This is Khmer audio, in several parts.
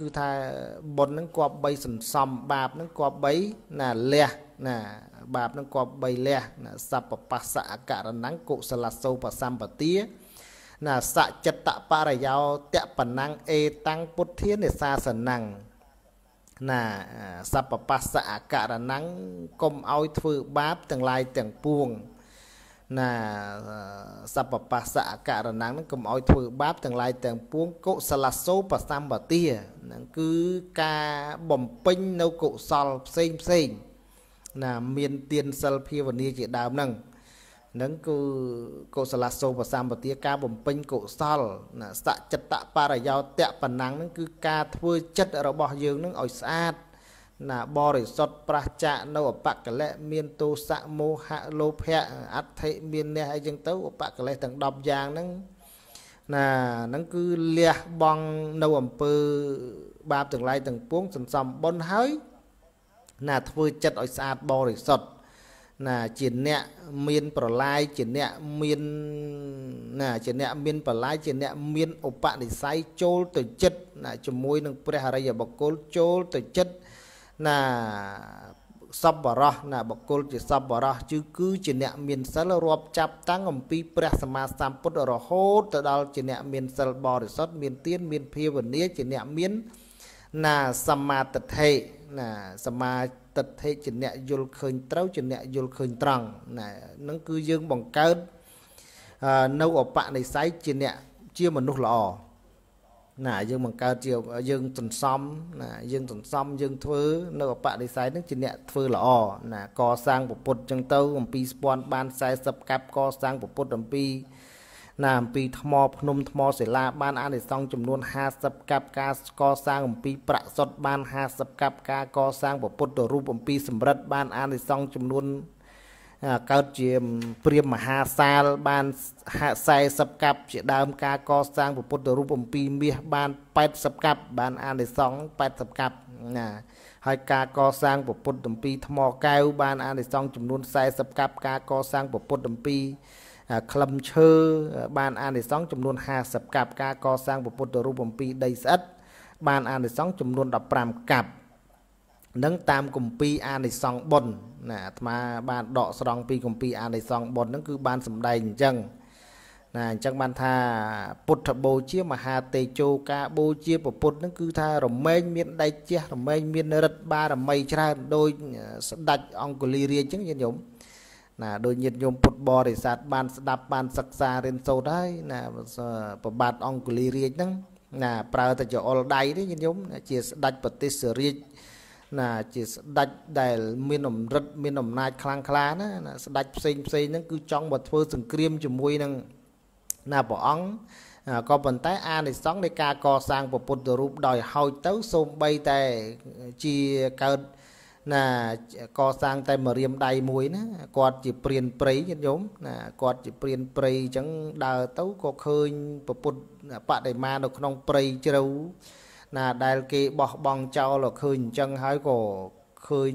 គឺថាបុណ្យហ្នឹងគប់3សន្សំបាបហ្នឹងគប់3ណាលះណា បាបហ្នឹងគប់3លះណាសពបស្សអករណੰកុសលសូបសម្បទាណាសចិត្តបរិយោតបណੰអេតាំងពុទ្ធានិសាសនੰណាសពបស្សអករណੰកុំឲ្យធ្វើបាបទាំងឡាយទាំងពួងណាណាសពបស្សអករណងនឹងកុំឲ្យធ្វើបាបទាំងឡាយទាំងពួងកុសលសូបសម្បទានឹងគឺការបំពេញនៅកុសលផ្សេងផ្សេងណាមានទានសិលភាវនាជាដើមហ្នឹងនឹងគឺកុសលសូបសម្បទាការបំពេញកុសលណាសច្ចតបរយោតៈបណ្ណងនឹងគឺការធ្វើចិត្តរបស់យើងនឹងឲ្យស្អាតណាបរិសុទ្ធប្រះចាកនៅអបកលៈមានទោសៈមោហៈលោភៈអដ្ឋិមានអ្នកអីចឹងទៅអបកលៈទាំង10យ៉ាងហ្នឹងណាហ្នឹងគឺលះបង់នៅអំពើបាបទាំងឡាយទាំងពួងសន្សំបុណ្យហើយណាធ្វើចិត្តឲ្យស្អាតបរិសុទ្ធណាជាអ្នកមានប្រឡាយជាអ្នកមានណាជាអ្នកមានប្រឡាយជាអ្នកមានឧបនិស្ស័យចូលទៅចិត្តណាជាមួយនឹងព្រះអរិយបុគ្គលចូល ទៅចិត្តណាសពបរោះណាបកុលជាសពបរោះគឺគឺជាអ្នកមានសិលរាប់ចាប់តាំងអំពីព្រះសម្មាសម្ពុទ្ធរហូតទៅដល់ជាអ្នកមានសិលបរិសុទ្ធមានទានមានភាវនាជាអ្នកមានណាសមាទិដ្ឋិណាសមាទិដ្ឋិជាអ្នកយល់ឃើញត្រូវជាអ្នកយល់ឃើញត្រង់ណានឹងគឺយើងបង្កើតនៅអបនិស័យជាអ្នកជាមនុស្សល្អណាយើងបង្កើតជាយើងសន្សំណាយើងសន្សំ យើងធ្វើនៅបរិស័យនឹងជាអ្នកធ្វើល្អណាកសាងពពុទ្ធចឹងទៅអំពីស្ពាន់បាន40កាប់កសាងពពុទ្ធអំពីណាអំពីថ្មភ្នំថ្មសិលាបាន អានិសង្ឃចំនួន50កាប់ការកសាងអំពីប្រាក់សុទ្ធបាន50កាប់ការកសាងពពុទ្ធរូបអំពីសម្រិតបានអានិសង្ឃចំនួនកើតជាព្រាមមហាសាល បាន40កាប់ជាដើមការកសាងពុទ្ធរូប7មាសបាន80កាប់បាន អានិសង្ស80កាប់ណាហើយការកសាងពុទ្ធ7ថ្មកែវបានអានិសង្សចំនួន40កាប់ការកសាងពុទ្ធ7ក្លឹមឈើបានអានិសង្សចំនួន50កាប់ការកសាងពុទ្ធរូប7ដីស្អិតបានអានិសង្សចំនួន15កាប់នឹងតាមគម្ពីរអានិសង្ឃបុណ្យណាអាត្មាបាន ដកស្រង់ពីគម្ពីរអានិសង្ឃបុណ្យហ្នឹងគឺបានសម្ដែងអញ្ចឹងណាអញ្ចឹងបានថាពុទ្ធបូជាមហាតេជោការបូជាពុទ្ធហ្នឹងគឺថារមែងមានដៃជះរមែងមានរិទ្ធបារមីច្រើនដោយស្ដេចអង្គលីរាជអញ្ចឹងញាតិញោមណាដោយញាតិញោមពុទ្ធបរិស័ទបានស្ដាប់បានសិក្សារៀនសូត្រហើយណាប្របាទអង្គលីរាជហ្នឹង ណា ប្រើតែចអល់ដៃទេញាតិញោមជាស្ដេចប្រទេសរាជណាជាស្ដេចដែលមានអំរិទ្ធមានអំណាចខ្លាំងក្លាណាណាស្ដេចផ្សេងផ្សេងហ្នឹងគឺចង់មកធ្វើសង្គ្រាមជាមួយនឹងណាព្រះអង្គក៏ប៉ុន្តែ អានិសង្ឃនៃការកសាងពុទ្ធរូបដោយហោចទៅសូម្បីតែជាកើតណាកសាងតែមួយរៀមដៃមួយណាគាត់ជាព្រានព្រៃញាតិញោមណាគាត់ជាព្រានព្រៃអញ្ចឹងដើរទៅក៏ឃើញពុទ្ធបដិមានៅក្នុងព្រៃជ្រៅណាដែលគេបោះបង់ចោលឃើញអញ្ចឹងហើយក៏ឃើញ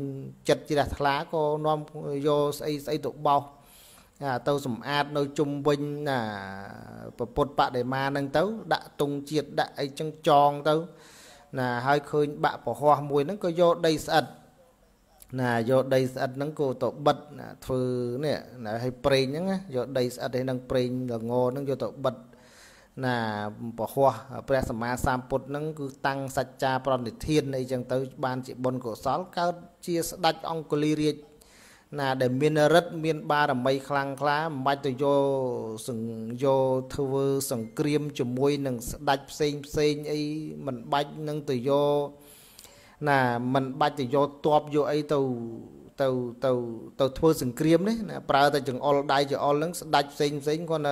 ចិត្តជ្រះថ្លាក៏នាំយកស្អីស្អីទៅបោសណាទៅសម្អាតនៅជុំវិញណាពុទ្ធបដិមាហ្នឹងទៅដាក់ទង់ជាតិដាក់អីចឹងចងទៅណាហើយឃើញបាក់ប្រហោះមួយហ្នឹងក៏យកដីស្អិតណាយកដីស្អិតហ្នឹងក៏ទៅបិទណាធ្វើនេះណាឲ្យប្រេងហ្នឹងយកដីស្អិតឯហ្នឹងប្រេងល្ងហ្នឹងយកទៅបិទណាពហោះព្រះសម្មាសម្ពុទ្ធនឹងគឺតាំងសច្ចាប្រណិធានអីចឹងទៅ បានជាបុណ្យកុសលកើតជាស្ដេចអង្គលីរាជណា ដែលមានរិទ្ធមាន បារមីខ្លាំងក្លាមិនបាច់ទៅយកសង្យោធ្វើសង្គ្រាមជាមួយនឹងស្ដេចផ្សេងផ្សេងអីមិនបាច់នឹងទៅយកណាមិនបាច់ទៅយកតបយកអីទៅទៅទៅទៅធ្វើសង្គ្រាមនេះណាប្រើតែចង្អុលដៃចង្អុលហ្នឹងស្ដាច់ផ្សេងផ្សេងគាត់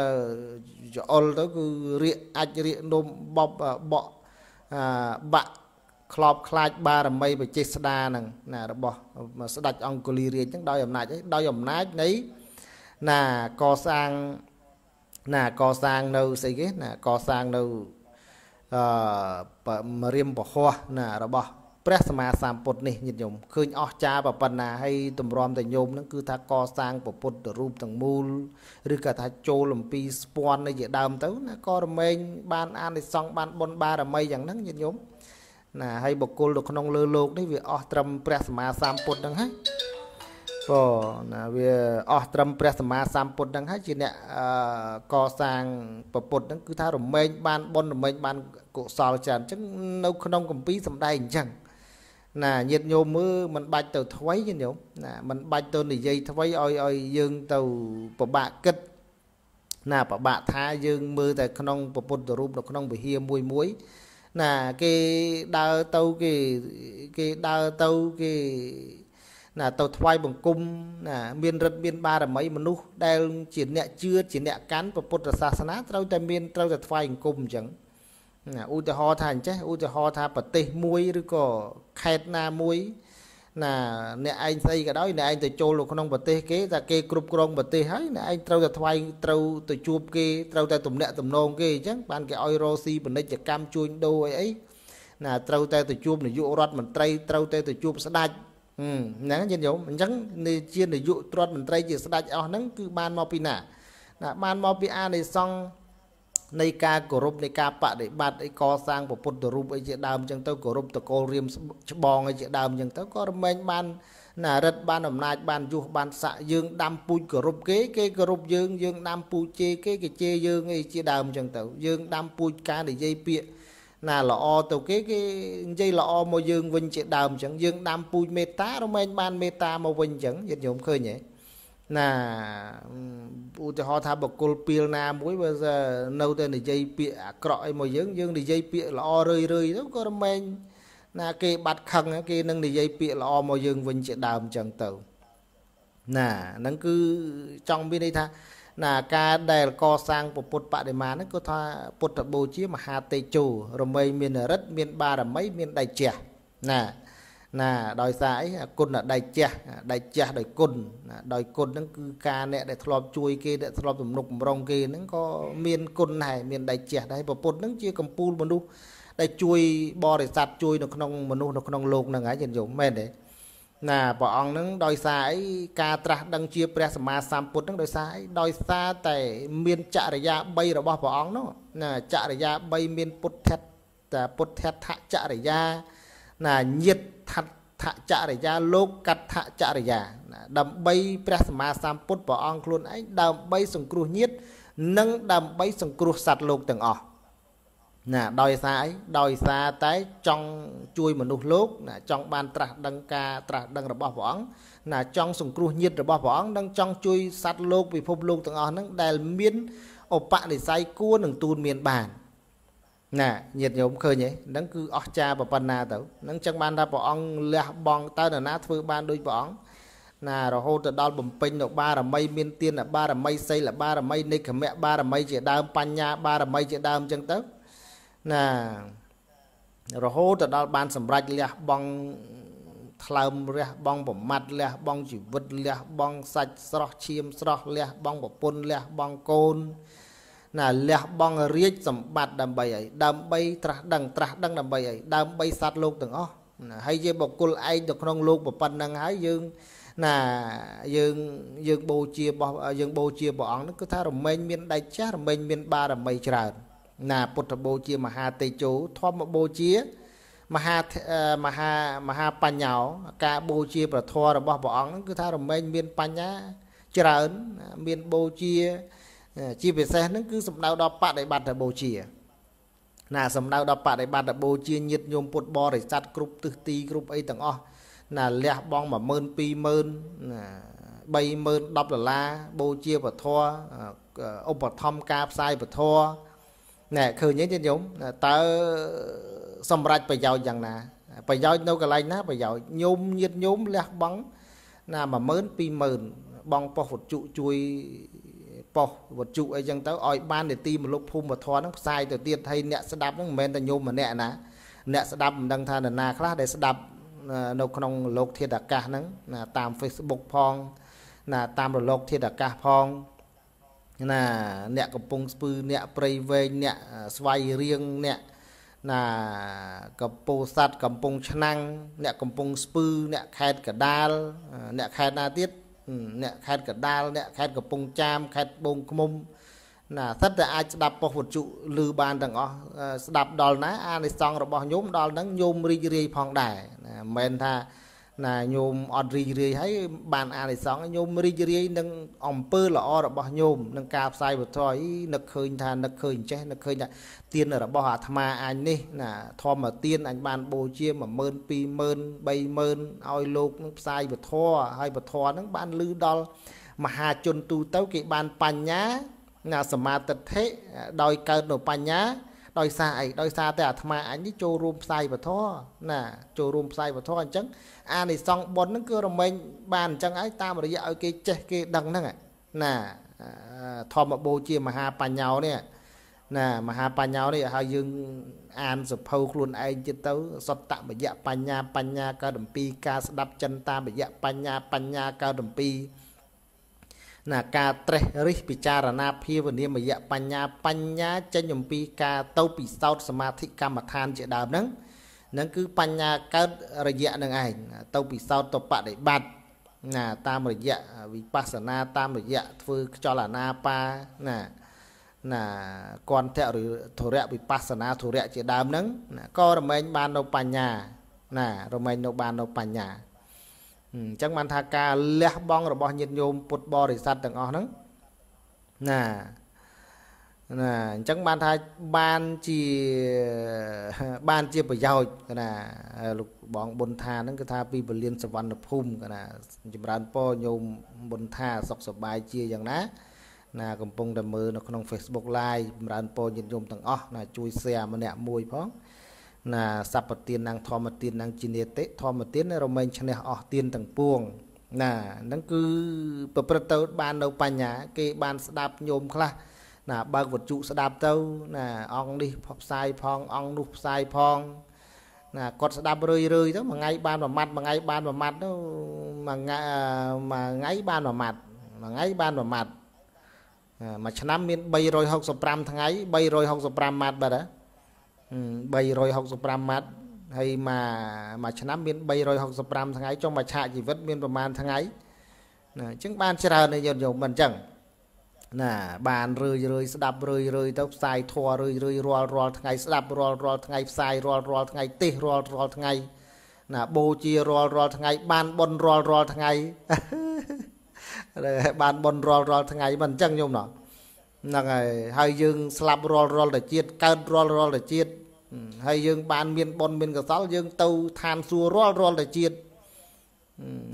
ច្អល់ទៅគឺរៀកអាចរៀកនំបបបក់បាក់ខ្លោបខ្លាចបារមីបចេស្ដានឹងណារបស់ ស្ដេចអង្គលីរាជនឹងដោយអំណាចអីដោយអំណាចនៃណាកសាងណា កសាងនៅស្អីគេណាកសាងនៅអឺមរៀមពហោះណារបស់ព្រះសម្មាសម្ពុទ្ធនេះញាតិញោមឃើញអស្ចារ្យប៉ុណ្ណាហើយតម្រាំតែញោមហ្នឹង គឺថាកសាងពុទ្ធរូបទាំងមូល ឬក៏ថាចូលអំពីស្ពាន់នៃជាដើមទៅណាក៏រមែងបានអានិសង្សបានបុណ្យបារមីយ៉ាងហ្នឹងញាតិញោមណាហើយបុគ្គលនៅក្នុងលើលោកនេះវាអស់ត្រឹមព្រះសម្មាសម្ពុទ្ធហ្នឹងហើយបណាវាអស់ត្រឹមព្រះសម្មាសម្ពុទ្ធហ្នឹងហើយជាអ្នកកសាងពុទ្ធហ្នឹងគឺថារមែងបាន បុណ្យរមែងបានកុសលច្រើនអញ្ចឹងនៅក្នុងកម្ពីសំដែងអញ្ចឹងណាញាតិញោមមើលមិនបាច់ទៅថ្វីញាតិញោមណាមិនបាច់ទៅនិយាយថ្វីឲ្យឲ្យយើងទៅពិបាកគិតណាពិបាកថាយើងមើលតែក្នុងពុទ្ធរូបនៅក្នុងវិហារមួយមួយណាគេដើរទៅគេគេដើរទៅគេណាទៅថ្វាយបង្គំណាមានរិទ្ធមានបារមីមនុស្សដែល ជា អ្នកជឿជាអ្នកកាន់ពុទ្ធសាសនាត្រូវតែមានត្រូវតែថ្វាយបង្គំអញ្ចឹងណាឧទាហរណ៍ថាអញ្ចេះឧទាហរណ៍ថាប្រទេសមួយឬក៏ខេត្តណាមួយណាអ្នកឯងស្អីក៏ដោយអ្នកឯងទៅចូលនៅក្នុងប្រទេសគេតែគេគ្រប់គ្រងប្រទេសហើយអ្នកឯងត្រូវតែថ្វាយត្រូវទៅជួបគេត្រូវតែទំនាក់ទំនងគេអញ្ចឹងបានគេឲ្យរស់ស៊ីពាណិជ្ជកម្មជួញដូរអីអីណាត្រូវតែទៅជួបនាយករដ្ឋមន្ត្រីត្រូវតែទៅជួបស្ដេចហ្នឹងយល់យល់អញ្ចឹងនេះជានាយករដ្ឋមន្ត្រីជាស្ដេចអស់ហ្នឹងគឺបានមកពីណាណាបានមកពីអានិសង្ឃនៃការគោរពនៃការបដិបត្តិអីកសាងពុទ្ធរូបអីជាដើមអញ្ចឹងទៅគោរពតកូលរៀមច្បងអីជាដើមអញ្ចឹងទៅក៏រមែងបានណារិទ្ធបានអំណាចបានយុះបានស័កយើងដាំពូជគោរពគេគេគោរពយើងយើងដាំពូជជេរគេគេជេរយើងអីជាដើមអញ្ចឹងទៅយើងដាំពូជការនិយាយពាក្យណាល្អទៅគេគេនិយាយល្អមកយើងវិញជាដើមអញ្ចឹងយើងដាំពូជមេត្តារមែងបានមេត្តាមកវិញអញ្ចឹងញាតិញោមឃើញទេណាឧទាហរណ៍ថាបកុលពីលណាមួយបើនៅតែនិយាយពាក្យអាក្រក់អីមកយើងយើងនិយាយពាក្យល្អរឿយរឿយទៅក៏រមែងណាគេបាត់ខឹងគេនឹងនិយាយពាក្យល្អមកយើងវិញជាដើមចឹងទៅណាហ្នឹងគឺចង់មានន័យថាណាការដែលកសាងពុទ្ធបដិមាហ្នឹងគឺថាពុទ្ធបូជាមហាតេជោរមែងមាន រិទ្ធមាន បារមីមានដៃជះណាណាដោយសារអីគុណដៃជះដៃជះដោយគុណណាដោយគុណហ្នឹងគឺការអ្នកដែលធ្លាប់ជួយគេដែលធ្លាប់ទំនុកបំរុងគេហ្នឹងក៏មានគុណដែរមានដៃជះដែរប្រពន្ធហ្នឹងជាកម្ពូលមនុស្សដែលជួយបរិស័ទជួយនៅក្នុងមនុស្សនៅក្នុងលោកហ្នឹងហើយយល់មែនទេណាព្រះអង្គហ្នឹងដោយសារអីការត្រាស់ដឹងជាព្រះសម្មាសម្ពុទ្ធហ្នឹងដោយសារអីដោយសារតែមានចរិយា3របស់ព្រះអង្គនោះណាចរិយា3មានពុទ្ធិតពុទ្ធិដ្ឋចរិយាណាញាតថថចរិយាលោកកថចរិយាណាដើម្បីព្រះសម្មាសម្ពុទ្ធព្រះអង្គខ្លួនឯងដើម្បី សង្គ្រោះញាត និងដើម្បីសង្គ្រោះសត្វលោកទាំងអស់ណាដោយសារអីដោយសារតែចង់ជួយមនុស្សលោកណាចង់បាន ត្រាស់ដឹងការត្រាស់ដឹង របស់ព្រះអង្គណាចង់សង្គ្រោះញាតិរបស់ព្រះអង្គនិងចង់ជួយសត្វលោកពិភពលោកទាំងអស់ហ្នឹងដែលមានឧបនិស្ស័យគួរនឹងទូនមានបានណាញាតិញោមឃើញទេហ្នឹងគឺអស្ចារ្យប៉ុណ្ណាទៅហ្នឹងចឹងបានថាព្រះអង្គលះបង់តើនរណាធ្វើ បានដូចព្រះអង្គណារហូតទៅដល់បំពេញនៅបារមីមានទានបារមីសីលបារមីនិគមៈបារមីជាដើមបញ្ញាបារមីជាដើមចឹងទៅណារហូតទៅដល់បាន សម្រេចលះបង់ថ្លើមរះបងប្រមាត់លះ បងជីវិតលះបងសាច់ស្រស់ឈាមស្រស់លះ បងប្រពន្ធលះបងកូនណាលះបង់រាជសម្បត្តិដើម្បីអីដើម្បីត្រាស់ដឹងត្រាស់ដឹងដើម្បីអីដើម្បីសត្វលោកទាំងអស់ណាហើយជាបុគ្គលឯងទៅក្នុងលោកប៉ុណ្ណឹងហើយយើងណាយើងយើងបូជារបស់យើងបូជាព្រះអង្គនោះគឺថារមែងមានដៃចាស់រមែងមានបារមីច្រើនណា ពុទ្ធបូជា មហាតេជោធម្មបូជាមហាមហាមហាបញ្ញោការបូជាប្រធររបស់ព្រះអង្គនោះគឺថារមែងមានបញ្ញាច្រើនមានបូជាជាពិសេសហ្នឹងគឺសំដៅដល់បដិបត្តិបូជាណាសំដៅដល់បដិបត្តិបូជាញាតញោមពុទ្ធបរិស័ទគ្រប់ទិសទីគ្រប់អីទាំងអស់ណាលះបង12000 20000ណា30000 10ដុល្លារបូជាពធឧបត្ថម្ភការផ្សាយពធណែឃើញទេញាតិញោមតើសម្រាប់ប្រយោជន៍យ៉ាងណាប្រយោជន៍នៅកន្លែងណាប្រយោជន៍ញោមញាតញោមលះបង់ណា10000 20000បងប៉ុស្តិ៍វត្ថុជួយប៉ុស្តិ៍វត្ថុអីចឹងទៅឲ្យបាននីតិមលុបភូមិធម៌ហ្នឹងផ្សាយទៅទៀតហើយអ្នកស្ដាប់ហ្នឹងមិនមែនតែញោមម្នាក់ណាអ្នកស្ដាប់មិនដឹងថានរណាខ្លះដែលស្ដាប់នៅក្នុងលោកធាតុអាកាសហ្នឹងណាតាម Facebook ផងណាតាមរលកធាតុអាកាសផង ណាអ្នកកំពុងស្ពឺអ្នកព្រៃវែងអ្នកស្វ័យរៀងអ្នកណាកំពូសัตว์កំពុងឆ្នាំងអ្នកកំពុងស្ពឺអ្នកខេតកដាលអ្នកខេតណាទៀតអ្នកខេត្តកដាលអ្នកខេត្តកំពង់ចាម ខេត្តត្បូងឃ្មុំណាសិតតែអាចស្ដាប់ប៉ុស្តិ៍វត្ថុឮបានទាំងអស់ស្ដាប់ដល់ណាអានិសង្ឃរបស់ញោមដល់នឹងញោមរីករាយផងដែរណាមិនមែនថាណាញោមអត់រីករាយហើយ បានអានិសង្ឃញោមរីករាយនឹងអំពើល្អរបស់ញោមនឹងការផ្សាយវត្ថុអីនឹកឃើញថានឹកឃើញចេះនឹកឃើញថាទានរបស់អាត្មាអញនេះណាធម្មទានអញបានបូជា12000 30000ឲ្យលោកនឹងផ្សាយវត្ថុហើយវត្ថុនឹងបានលឺដល់មហាជនទូទៅគេបានបញ្ញា ណាសមាទិដ្ឋិដោយកើតនៅបញ្ញាដោយសារអីដោយសារតែអាត្មាអញនេះចូលរួមផ្សាយពធណាចូលរួមផ្សាយពធអញ្ចឹងអានិសងបុណ្យហ្នឹងគឺរមែងបានអញ្ចឹងហើយតាមរយៈឲ្យគេចេះគេដឹងហ្នឹងណាធម្មបូជាមហាបញ្ញោនេះណាមហាបញ្ញោនេះហើយយើងអានសភៅខ្លួនឯងទៀតទៅសត្តមយៈបញ្ញាបញ្ញាកើតអំពីការស្ដាប់ចិន្តាមយៈបញ្ញាបញ្ញាកើតអំពីណាការត្រេះរិះពិចារណាភាវនាមយៈបញ្ញា បញ្ញាចេញអំពីការទៅពិសោធន៍សមាធិកម្មដ្ឋានជាដើមហ្នឹងនឹងគឺបញ្ញាកើតរយៈនឹងឯងទៅពិសោធន៍ទៅបដិបត្តិណា តាមរយៈវិបស្សនាតាមរយៈធ្វើខ្យល់អាណាបាណាណាគន្ធៈឬធរៈវិបស្សនាធរៈជាដើមហ្នឹងក៏រមែងបាននៅបញ្ញា ណារមែងនៅបាននៅបញ្ញាអញ្ចឹងបានថាការលះបង់របស់ញាតិញោមពុទ្ធបរិស័ទទាំងអស់ហ្នឹងណាណាអញ្ចឹងបានថាបានជាបានជាប្រយោជន៍ណាលោកបងប៊ុនថាហ្នឹងគឺថាពីពលានសវណ្ណភូមិណាចម្រើនពរញោមប៊ុនថាសុខសប្បាយជាយ៉ាងណា ណាកំពុងតែមើលនៅក្នុង Facebook Live ចម្រើនពរញាតិញោមទាំងអស់ណាជួយ share ម្នាក់មួយផងណាសពទាននាងធម្មទាននាងជានេតិធម្មទានរមែងឈ្នះអស់ទានទាំងពួងណាហ្នឹងគឺប្រព្រឹត្តទៅបាននៅបញ្ញា គេបាន ស្ដាប់ញោមខ្លះណាបើកវត្ថុស្ដាប់ទៅណាអង្គនេះផ្សាយផងអង្គនោះផ្សាយផង ណាគាត់ស្ដាប់រឿយរឿយទៅមួយថ្ងៃ បានមួយម៉ាត់មួយថ្ងៃបានមួយម៉ាត់ទៅមួយថ្ងៃមួយថ្ងៃបានមួយម៉ាត់មួយថ្ងៃបានមួយម៉ាត់មួយឆ្នាំមាន365ថ្ងៃ365ម៉ាត់បាទ365ម៉ាត់ហើយមួយមួយឆ្នាំមាន365ថ្ងៃចុងមួយឆាកជីវិត មានប្រមាណថ្ងៃណាអញ្ចឹងបានច្រើនទេយោយមមិនអញ្ចឹងណា បានរឿយរឿយស្ដាប់រឿយរឿយទៅផ្សាយធัวរឿយរឿយរាល់រាល់ថ្ងៃស្ដាប់រាល់រាល់ថ្ងៃផ្សាយរាល់រាល់ថ្ងៃទេសរាល់រាល់ថ្ងៃ ណាបូជារាល់រាល់ថ្ងៃបានបន់រាល់រាល់ថ្ងៃបានបន់រាល់រាល់ថ្ងៃមិនអញ្ចឹងញោមណោះហ្នឹងហើយហើយយើង ស្លាប់រាល់រាល់តែជាតិកើតរាល់រាល់តែជាតិហើយយើងបាន មានប៉ុនមានកសលយើងទៅឋានសួគ៌រាល់រាល់តែជាតិ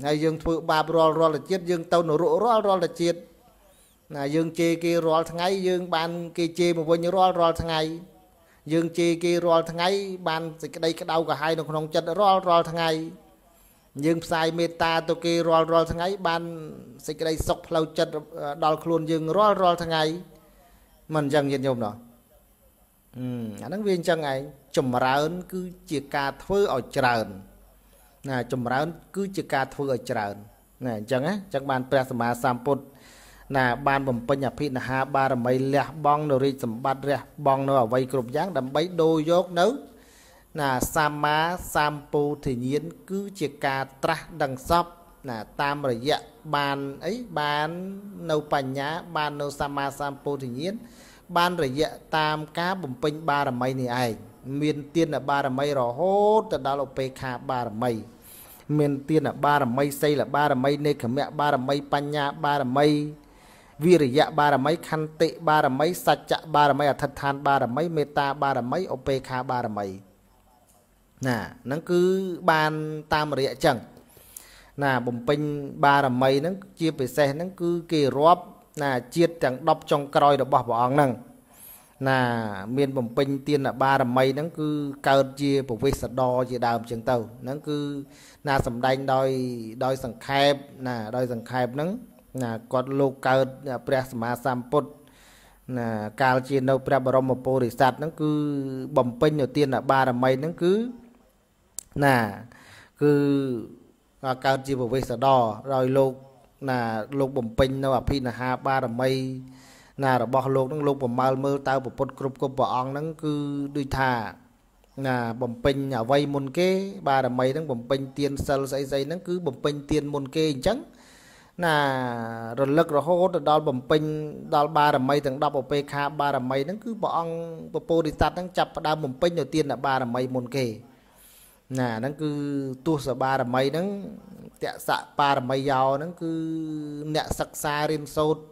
ហើយយើងធ្វើបាបរាល់រាល់តែជាតិយើងទៅនរករាល់រាល់តែជាតិណាយើងជេរគេរាល់ថ្ងៃ យើងបានគេជេរមកវិញរាល់រាល់ថ្ងៃយើងជេរគេរាល់ថ្ងៃបានសេចក្តីក្តៅក្រហាយនៅក្នុងចិត្តរាល់រាល់ថ្ងៃ យើងផ្សាយមេត្តាទៅគេរាល់រាល់ថ្ងៃ បានសេចក្តីសុខផ្លូវចិត្តដល់ខ្លួនយើងរាល់រាល់ថ្ងៃ មិនអញ្ចឹងញាតិញោមណោះអាហ្នឹងវាអញ្ចឹងឯងចម្រើន គឺជាការធ្វើឲ្យច្រើន ណាចម្រើន គឺជាការធ្វើឲ្យច្រើនណាអញ្ចឹងណាអញ្ចឹងបាន ព្រះសម្មាសម្ពុទ្ធណាបាន បំពេញអភិនិហាបារមីលះបង់នៅរាជសម្បត្តិរះបង់នៅអវ័យគ្រប់យ៉ាងដើម្បីដូរយកនៅណាសម្មាសម្ពោធិញ្ញាណគឺជាការត្រាស់ដឹងសពណាតាមរយៈបានអីបាននៅបញ្ញាបាននៅសម្មាសម្ពោធិញ្ញាណបានរយៈតាមការបំពេញបារមីនេះឯងមានទានបារមីរហូតទៅដល់ឧបេក្ខាបារមី មានទាន បារមីសីលបារមីនេកមៈបារមីបញ្ញាបារមីវិរិយៈបារមីខន្តិបារមីសច្ចៈបារមីអធិដ្ឋានបារមីមេត្តាបារមីឧបេក្ខាបារមីណាហ្នឹងគឺបានតាមរយៈចឹង ណាបំពេញបារមីហ្នឹង ជាពិសេសហ្នឹង គឺគេរាប់ណាជាតិទាំង10ចុងក្រោយរបស់ព្រះអង្គហ្នឹងណាមាន បំពេញទានបារមីហ្នឹងគឺកើតជាពវិស្សដរជាដើមចឹងទៅហ្នឹងគឺណាសំដែងដោយដោយ សង្ខេបណាដោយ សង្ខេបហ្នឹងណាគាត់លោកកើតព្រះសម្មាសម្ពុទ្ធណាកាលជានៅព្រះបរមពុរិស័ទហ្នឹងគឺបំពេញទានបារមីហ្នឹងគឺណាគឺកើតជាពវិស្សដរដោយលោកណាលោកបំពេញនៅអភិនហាបារមីណារបស់លោកនឹងលោកប្រមើលមើលតើពុទ្ធគ្រប់គ្រប់ព្រះអង្គនឹងគឺដូចថា ណាបំពេញអវ័យមុនគេ បារមីនឹងបំពេញទានសិលស្អីស្អីហ្នឹងគឺបំពេញទានមុនគេអញ្ចឹងណារលឹករហូតទៅដល់បំពេញដល់បារមីទាំង10អពេខាបារមីហ្នឹងគឺព្រះអង្គពពោធិសត្វហ្នឹងចាប់ផ្ដើមបំពេញនៅទានបារមីមុនគេណាហ្នឹងគឺទស្សបារមីហ្នឹងតសបារមីយោហ្នឹងគឺអ្នកសិក្សារៀនសូត្រ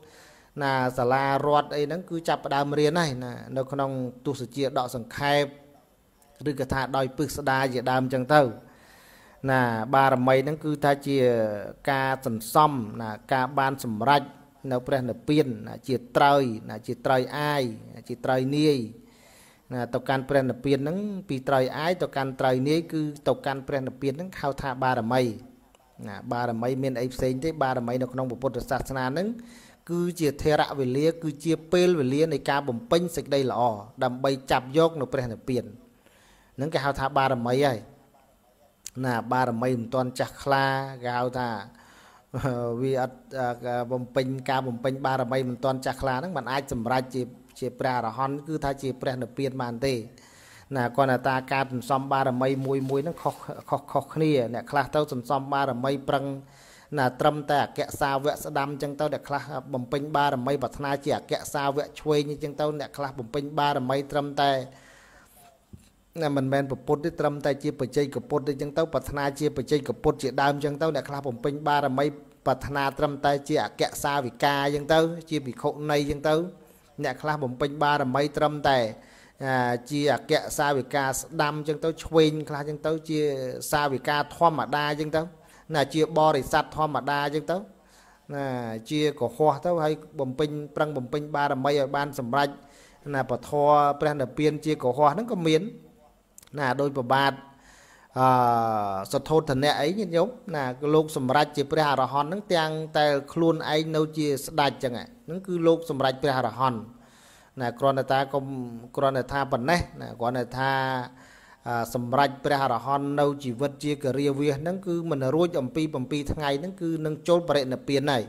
ណាសាលារដ្ឋអីហ្នឹងគឺចាប់ផ្ដើមរៀនហើយណានៅ ក្នុងទស្សជាដកសង្ខេបឬកថាដោយពឹកស្ដាជាដើមចឹងទៅណាបារមីហ្នឹងគឺថាជាការសន្សំណាការបានសម្រេចនៅព្រះនិព្វានណាជាត្រើយណាជាត្រើយអាយជាត្រើយនាយណាទៅកាន់ព្រះនិព្វានហ្នឹងពីត្រើយអាយទៅកាន់ត្រើយនាយគឺទៅកាន់ព្រះនិព្វានហ្នឹងហៅថាបារមីណាបារមីមានអីផ្សេងទេបារមីនៅក្នុងពុទ្ធសាសនានឹងគឺជាធរៈវេលា គឺជាពេលវេលានៃការបំពេញសេចក្តីល្អដើម្បីចាប់យកនៅព្រះនិព្វាននឹងគេហៅថាបារមីហើយណា បារមីមិនទាន់ចាស់ខ្លាគេហៅថាវាអត់បំពេញការបំពេញបារមីមិនទាន់ចាស់ខ្លាហ្នឹងมันអាចសម្រេចជាជាព្រះអរហន្តគឺថាជាព្រះនិព្វានបានទេណាគាត់ថាតាការសន្សំបារមីមួយមួយហ្នឹងខុសខុសខុសគ្នាអ្នកខ្លះទៅសន្សំបារមីប្រឹងណាត្រឹមតែអក្យសាវៈស្ដាំអញ្ចឹងទៅអ្នកខ្លះបំពេញបារមីប្រាថ្នាជាអក្យសាវៈឆ្វេងអញ្ចឹងទៅអ្នកខ្លះបំពេញបារមីត្រឹមតែណាមិនមែនប្រពុតទេត្រឹមតែជាបច្ចេកពុទ្ធទេអញ្ចឹងទៅប្រាថ្នាជាបច្ចេកពុទ្ធជាដើមអញ្ចឹងទៅអ្នកខ្លះបំពេញបារមីប្រាថ្នាត្រឹមតែជាអក្យសាវិកាអញ្ចឹងទៅជាភិក្ខុណីអញ្ចឹងទៅអ្នកខ្លះបំពេញបារមីត្រឹមតែជាអគ្គសាវិការស្ដាំអញ្ចឹងទៅឆ្វេងខ្លះអញ្ចឹងទៅជាសាវិការធម្មតាអញ្ចឹងទៅណា ជាបរិស័ទធម្មតាអញ្ចឹងទៅណាជាកុហកទៅហើយបំពេញប្រឹងបំពេញបារមីឲ្យបានសម្រេចណាពធព្រះនិព្វានជាកុហកហ្នឹងក៏មានណាដោយប្របាទអឺសទ្ធោធនៈអីញាតិញោមណាលោកសម្រេចជាព្រះអរហន្តហ្នឹងទាំងតែខ្លួនឯងនៅជាស្ដេចចឹងហ្នឹងគឺលោកសម្រេចព្រះអរហន្តណាគ្រាន់តែថាកុំគ្រាន់តែថាប៉ុណ្ណេះណាគ្រាន់តែថាសម្រាប់ព្រះអរហន្តនៅជីវិតជាកិរិយាវាសហ្នឹងគឺមិនរួចអំពី7ថ្ងៃហ្នឹងគឺនឹងចូលបរិនិព្វានហើយ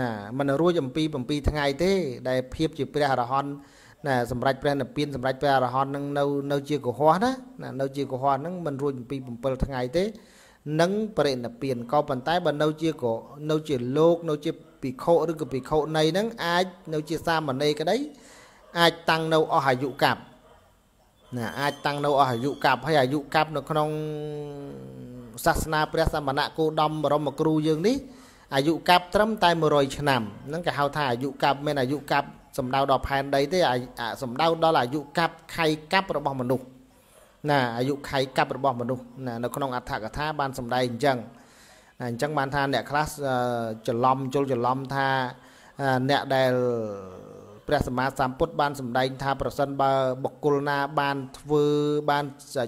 ណាមិនរួចអំពី7ថ្ងៃទេ ដែលភាពជាព្រះអរហន្តណាសម្រាប់ព្រះនិព្វានសម្រាប់ព្រះអរហន្តនឹងនៅនៅជាកុហកណាណានៅជាកុហកហ្នឹងមិនរួចអំពី7ថ្ងៃទេនឹងបរិនិព្វានក៏ប៉ុន្តែបើនៅជាក៏នៅជាលោក នៅជាភិក្ខុឬក៏ភិក្ខុនៃហ្នឹងអាចនៅជាសាមណេរក្តីអាចតាំងនៅអស់អាយុកាប់ណាអាចតាំងនៅអស់អាយុកាប់ហើយអាយុកាប់នៅក្នុងសាសនាព្រះសមណគោដមបរមគ្រូយើងនេះអាយុកាប់ត្រឹមតែ100ឆ្នាំហ្នឹងគេហៅ ថាអាយុកាប់មានអាយុកាប់សំដៅដល់ផែនដីទេសំដៅដល់អាយុកាប់ខៃកាប់របស់មនុស្សណាអាយុខៃកាប់របស់មនុស្សណានៅ ក្នុងអត្ថកថាបានសម្ដែងអញ្ចឹងអញ្ចឹងបានថាអ្នកខ្លះច្រឡំជុលច្រឡំថាអ្នកដែលព្រះសម្មាសម្ពុទ្ធបានសម្ដែង ថាប្រសិនបើបុគ្គលណាបានធ្វើបាន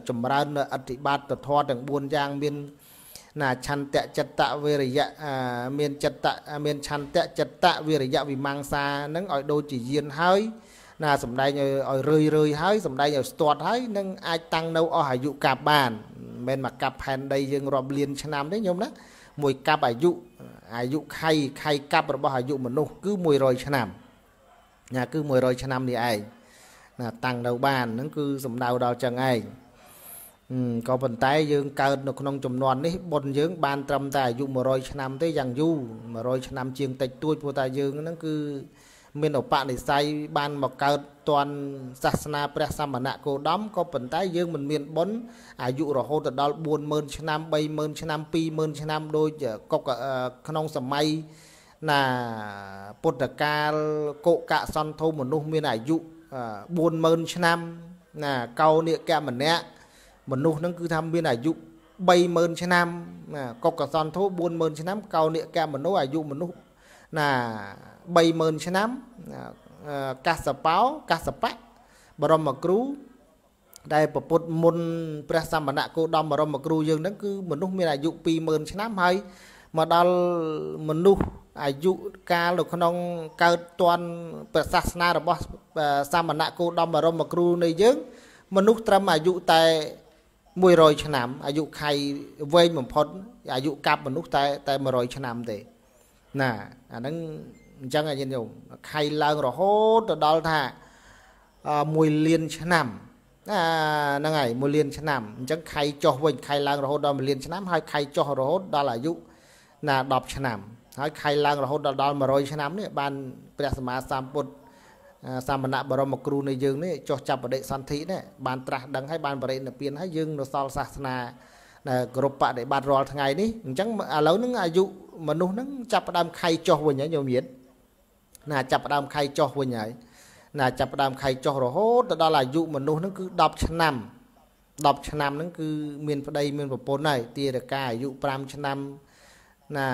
ចម្រើននៅអធិបាតធម៌ទាំង4យ៉ាងមានណាឆន្ទៈចិត្តវេរយៈមានចិត្តមានឆន្ទៈចិត្តវេរយៈវិមង្សានឹងឲ្យដូចជាយានហើយណាសម្ដែងឲ្យរឿយរឿយហើយសម្ដែងឲ្យស្ទាត់ហើយនឹងអាចតាំងនៅអស់អាយុកាប់បានមិនមកកាប់ផែនដីយើងរាប់លានឆ្នាំទេញោមណាមួយកាប់អាយុអាយុខៃខៃកាប់របស់អាយុមនុស្សគឺ100ឆ្នាំណាគឺ100ឆ្នាំនេះឯងណា តាំងនៅបានហ្នឹងគឺសំដៅដល់ចឹងឯងក៏ប៉ុន្តែយើងកើតនៅក្នុងចំនួននេះបុណ្យយើងបាន ត្រឹមតែអាយុ100ឆ្នាំទេយ៉ាងយូរ100ឆ្នាំ ជាងតិចតួចព្រោះតែយើងហ្នឹងគឺមានឧបនិស្ស័យបានមកកើតតន់សាសនាព្រះសមណគោដមក៏ប៉ុន្តែយើងមិនមានបុណ្យអាយុរហូតដល់40000ឆ្នាំ30000ឆ្នាំ20000ឆ្នាំដូចកុកក្នុងសម័យណាពុទ្ធកាលកុកៈសន្ធុមនុស្សមានអាយុ40000ឆ្នាំណាកោនិកៈម្នាក់មនុស្សនឹងគឺថាមានអាយុ30000ឆ្នាំណាកុកៈសន្ធុ40000ឆ្នាំកោនិកៈមនុស្សអាយុមនុស្សណា30000ឆ្នាំកាសបោកាសបៈបរមគ្រូដែលប្រពុតមុនព្រះសម្បណៈគោដំបរមគ្រូយើងហ្នឹងគឺមនុស្សមានអាយុ20000ឆ្នាំហើយមកដល់មនុស្សអាយុកាលនៅក្នុងកើតតន់ព្រះសាសនារបស់សាមណគោដំបរមគ្រូនៃយើង មនុស្សត្រឹមអាយុតែ100ឆ្នាំ អាយុខៃវែងបំផុត អាយុកាប់មនុស្សតែតែ100ឆ្នាំទេណាអាហ្នឹងអញ្ចឹងអាយញោមខៃឡើងរហូតទៅដល់ថា1លានឆ្នាំណាហ្នឹងហើយ1លានឆ្នាំអញ្ចឹងខៃចុះវិញខៃឡើងរហូតដល់1លាន ឆ្នាំ ហើយខៃចុះរហូតដល់អាយុណា10ឆ្នាំហើយខៃឡើងរហូតដល់ដល់100ឆ្នាំនេះបានព្រះសម្មាសម្ពុទ្ធសាមណៈបរមគ្រូនៃយើងនេះចោះចាប់បដិសន្ធិនេះបានត្រាស់ដឹងហើយបានបរិនិព្វានហើយយើងនៅសល់សាសនាដែលគ្រប់បដិបត្តិរាល់ថ្ងៃនេះអញ្ចឹងឥឡូវហ្នឹងអាយុមនុស្សហ្នឹងចាប់ផ្ដើមខៃចោះវិញហើយញោមញាតណាចាប់ផ្ដើមខៃចោះវិញហើយណាចាប់ផ្ដើមខៃចោះរហូតទៅដល់អាយុមនុស្សហ្នឹងគឺ10ឆ្នាំ10ឆ្នាំហ្នឹងគឺមានប្តីមានប្រពន្ធហើយទារកាអាយុ5ឆ្នាំណា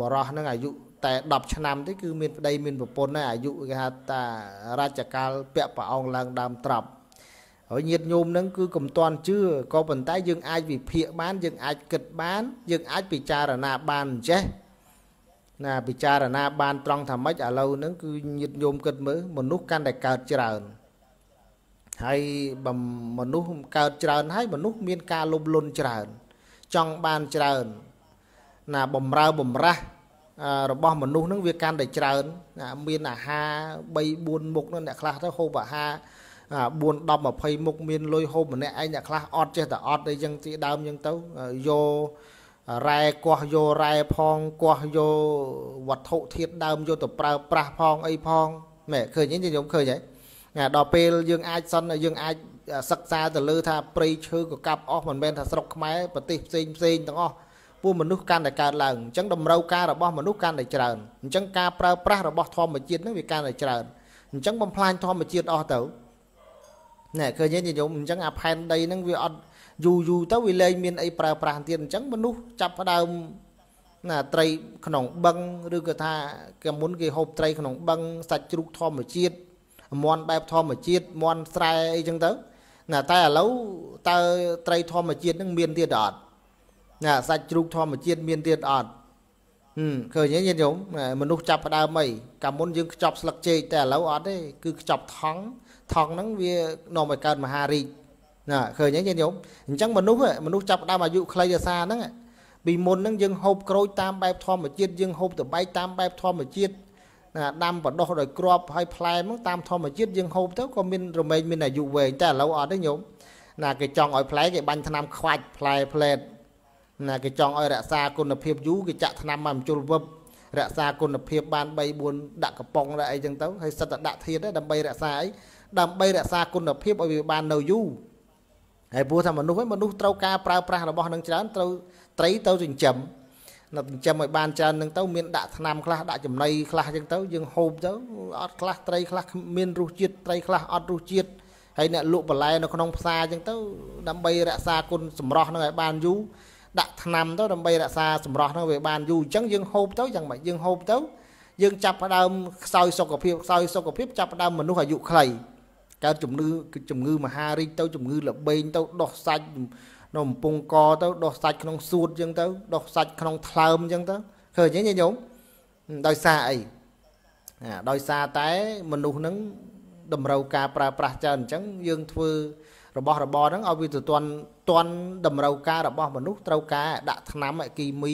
បរោះនឹងអាយុតែ10ឆ្នាំទេគឺមានប្តីមានប្រពន្ធហើយអាយុគេហៅថារាជកាលពាក់ប្រអងឡើងដើមត្រប់ហើយញាតិញោមនឹងគឺកំតាន់ជឿក៏ប៉ុន្តែយើងអាចវិភាគបានយើងអាចគិតបានយើងអាចពិចារណាបានអញ្ចេះ ណាពិចារណាបាន ត្រង់ថាម៉េចឥឡូវហ្នឹងគឺញាតិញោមគិតមើលមនុស្សកាន់តែកើតច្រើនហើយបំមនុស្សកើតច្រើនហើយមនុស្សមានការលោភលន់ច្រើនចង់បានច្រើនណាបំរើបំរាស់របស់មនុស្សនឹងវាកាន់តែច្រើនមាន អាហារ3 4មុខនោះអ្នកខ្លះទៅហូបអាហារ4 10 20មុខមានលុយហូបម្នាក់ឯងអ្នកខ្លះអត់ចេះតែអត់អីចឹងទីដើមចឹងទៅយករ៉ែកោះយករ៉ែផងកោះយកវត្ថុធាតដើមយកទៅប្រើប្រាស់ផងអីផង មែនឃើញទេខ្ញុំឃើញហើយណាដល់ពេលយើងអាចសិនយើងអាចសិក្សាទៅលើថាព្រៃឈើក៏កាប់អស់មិនមែនថាស្រុកខ្មែរប្រទេសផ្សេងផ្សេងទាំងអស់ពួកមនុស្សកាន់តែកើតឡើងអញ្ចឹងតម្រូវការរបស់មនុស្សកាន់តែច្រើនអញ្ចឹងការប្រើប្រាស់របស់ធម្មជាតិនឹងវាកាន់តែច្រើនអញ្ចឹងបំផ្លាញធម្មជាតិអស់ទៅណែឃើញទេញោមអញ្ចឹងអាផែនដីនឹងវាអត់យូរយូរទៅវាលែងមានអីប្រើប្រាស់ទៀតអញ្ចឹងមនុស្សចាប់ផ្ដើមណាត្រីក្នុងបឹងឬក៏ថាគេមុនគេហូបត្រីក្នុង បឹងសាច់ជ្រូកធម្មជាតិមន់បែបធម្មជាតិមន់ស្រែអីចឹងទៅណាតែឥឡូវតើត្រីធម្មជាតិនឹងមានទៀតអត់ណាសាច់ជ្រូកធម្មជាតិមានទៀតអត់ឃើញទេញាតិញោមមនុស្សចាប់ផ្ដើមអីកាលមុនយើងខ្ចប់ស្លឹកចេកតែឥឡូវអត់ទេគឺខ្ចប់ថងថងហ្នឹងវានាំឲ្យកើតមហារីកណាឃើញទេញាតិញោមអញ្ចឹងមនុស្សមនុស្សចាប់ផ្ដើមអាយុខ្លីអាសាហ្នឹងពីមុនហ្នឹងយើងហូបក្រូចតាមបែបធម្មជាតិយើងហូបតបែកតាមបែបធម្មជាតិណាដាំបដោះដោយគ្រាប់ហើយផ្លែហ្នឹងតាមធម្មជាតិយើងហូបទៅក៏មានរមែងមានអាយុវែងតែឥឡូវអត់ទេញោមណាគេចង់ឲ្យផ្លែគេបាញ់ថ្នាំខ្វាច់ផ្លែផ្លែតណាគេចង់ឲ្យរក្សាគុណភាពយូរគេចាក់ថ្នាំមកម្ជុលវឹបរក្សាគុណភាពបាន3 4ដាក់កំប៉ុងដាក់អីចឹងទៅហើយសិតតែដាក់ធាតដើម្បីរក្សាអីដើម្បីរក្សាគុណភាពឲ្យវាបាននៅយូរហើយព្រោះថាមនុស្សហ្នឹងមនុស្សត្រូវការប្រើប្រាស់របស់នឹងច្រើនត្រូវត្រីទៅចិញ្ចឹមនៅចិញ្ចឹមឲ្យបានច្រើនហ្នឹងទៅមានដាក់ថ្នាំខ្លះដាក់ចំណីខ្លះចឹងទៅយើងហូបទៅអត់ខ្លះ ត្រីខ្លះមានរសជាតិត្រីខ្លះអត់រសជាតិហើយអ្នកលក់បន្លែនៅក្នុងផ្សារចឹងទៅដើម្បីរក្សាគុណសម្រស់ហ្នឹងឲ្យបានយូរដាក់ថ្នាំទៅដើម្បីរក្សាសម្រស់ហ្នឹងវាបានយូរអញ្ចឹងយើងហូបទៅយ៉ាងម៉េចយើងហូបទៅ យើងចាប់ផ្ដើមខ្សោយសុខភាពខ្សោយសុខភាពចាប់ផ្ដើមមនុស្សអាយុខ្លីកើតជំងឺជំងឺ មហារីកទៅជំងឺ លបែងទៅដោះសាច់នៅកំពង់កទៅដោះសាច់ក្នុងសួតអញ្ចឹងទៅ ដោះសាច់ក្នុងថ្លើមអញ្ចឹងទៅឃើញទេញោមដោយសារអីដោយសារតែមនុស្សនឹងតម្រូវការប្រើប្រាស់ច្រើនអញ្ចឹងយើងធ្វើរបស់របរហ្នឹងឲ្យវាទៅទាន់ទាន់តម្រូវការរបស់មនុស្សត្រូវការដាក់ថ្នាំគីមី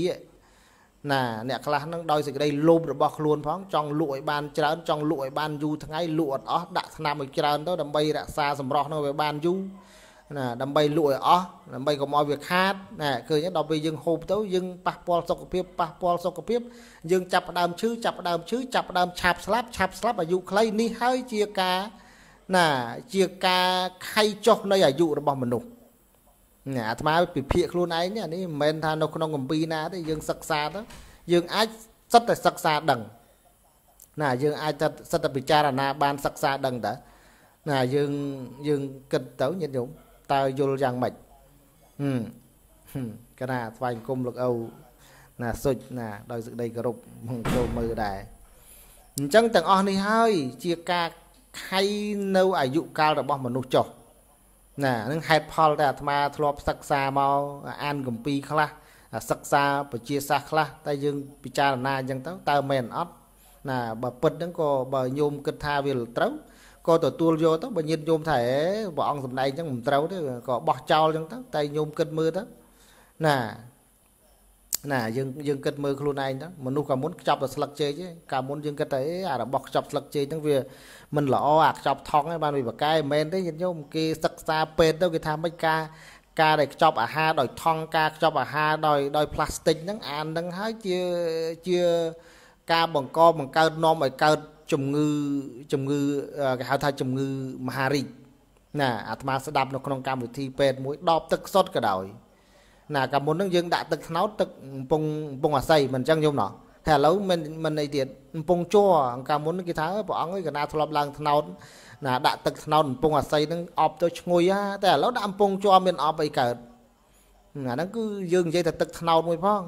ណា អ្នកខ្លះនឹងដោយសេចក្តីលោភរបស់ខ្លួនផងចង់លក់ឲ្យបានច្រើនចង់លក់ឲ្យបានយូរថ្ងៃលក់អត់អស់ដាក់ថ្នាំឲ្យច្រើនទៅដើម្បីរក្សាសម្រស់នឹងឲ្យបានយូរណាដើម្បីលក់ឲ្យអស់ដើម្បីកុំឲ្យវាខាតណាឃើញដល់ពេលយើងហូបទៅយើងប៉ះពាល់សុខភាពប៉ះពាល់សុខភាពយើងចាប់ផ្ដើមឈឺចាប់ផ្ដើមឈឺចាប់ផ្ដើមឆាប់ស្លាប់ឆាប់ស្លាប់អាយុខ្លីនេះហើយជាការណាជាការខៃចុះនៃអាយុរបស់មនុស្សណាអាត្មាពិភាក្សាខ្លួនឯងនេះអានេះមិនមែនថានៅក្នុងកម្ពីណាទេយើងសិក្សាទៅយើងអាចសិតតែសិក្សាដឹងណាយើងអាចតែសិតតែពិចារណា បានសិក្សាដឹងតាណាយើងយើងគិតទៅញាតិញោមតើយល់យ៉ាងម៉េចហឹមកណាស្វែងគុំលោកអូវណាសុចណាដោយសេចក្តីគោរពមកចូលមើលដែរអញ្ចឹងទាំងអស់នេះហើយជាការខៃនៅអាយុកាលរបស់មនុស្សចុះណានឹងហេតុផលតែអាត្មាធ្លាប់សិក្សាមកអានគម្ពីរខ្លះសិក្សាពជាសាស្ត្រខ្លះ តែយើងពិចារណាអញ្ចឹងទៅតើមែនអត់ណាបើពិតហ្នឹងក៏បើញោមគិតថាវាត្រូវក៏ទទួលយកទៅបើញាតញោមថាអេព្រះអង្គសម្ដែងអញ្ចឹងមិនត្រូវទេក៏បោះចោលអញ្ចឹងទៅតែញោមគិតមើលទៅណាណាយើងយើងគិតមើលខ្លួនឯងទៅមនុស្សកាលមុនខ្ចប់តែស្លឹកចេកឯងកាលមុនយើងគិតតែអេអារបស់ខ្ចប់ស្លឹកចេកហ្នឹងវាមិនល្អអាខ្ចប់ថង់ឯងបានវាបកែមិនមែនទេញាតិញោមគេសិក្សាពេទ្យទៅគេថាមិនការការដែលខ្ចប់អាហារដោយថង់ការខ្ចប់អាហារដោយដោយផ្លាស្ទិកហ្នឹងអានឹងហើយជាជាការបង្កបង្កើតនាំឲ្យកើតជំងឺជំងឺគេហៅថាជំងឺមហារីកណាអាត្មាស្ដាប់នៅក្នុងកម្មវិធីពេទ្យមួយដបទឹកសុទ្ធក៏ដោយណាកាលមុនហ្នឹងយើងដាក់ទឹកថ្នោតទឹកកំពុងកំពុងអាស័យមិនអញ្ចឹងយំណោះតែឥឡូវមិនមិនអីទៀតកំពុងជัวអង្កាមុនគេថាព្រះអង្គឯកណាធ្លាប់ឡើងថ្នោតណាដាក់ទឹកថ្នោតកំពុងអាស័យនឹងអប់ទៅឈ្ងុយហាតែឥឡូវដាក់កំពុងជัวមានអប់អីកើតអាហ្នឹងគឺយើងនិយាយតែទឹកថ្នោតមួយផង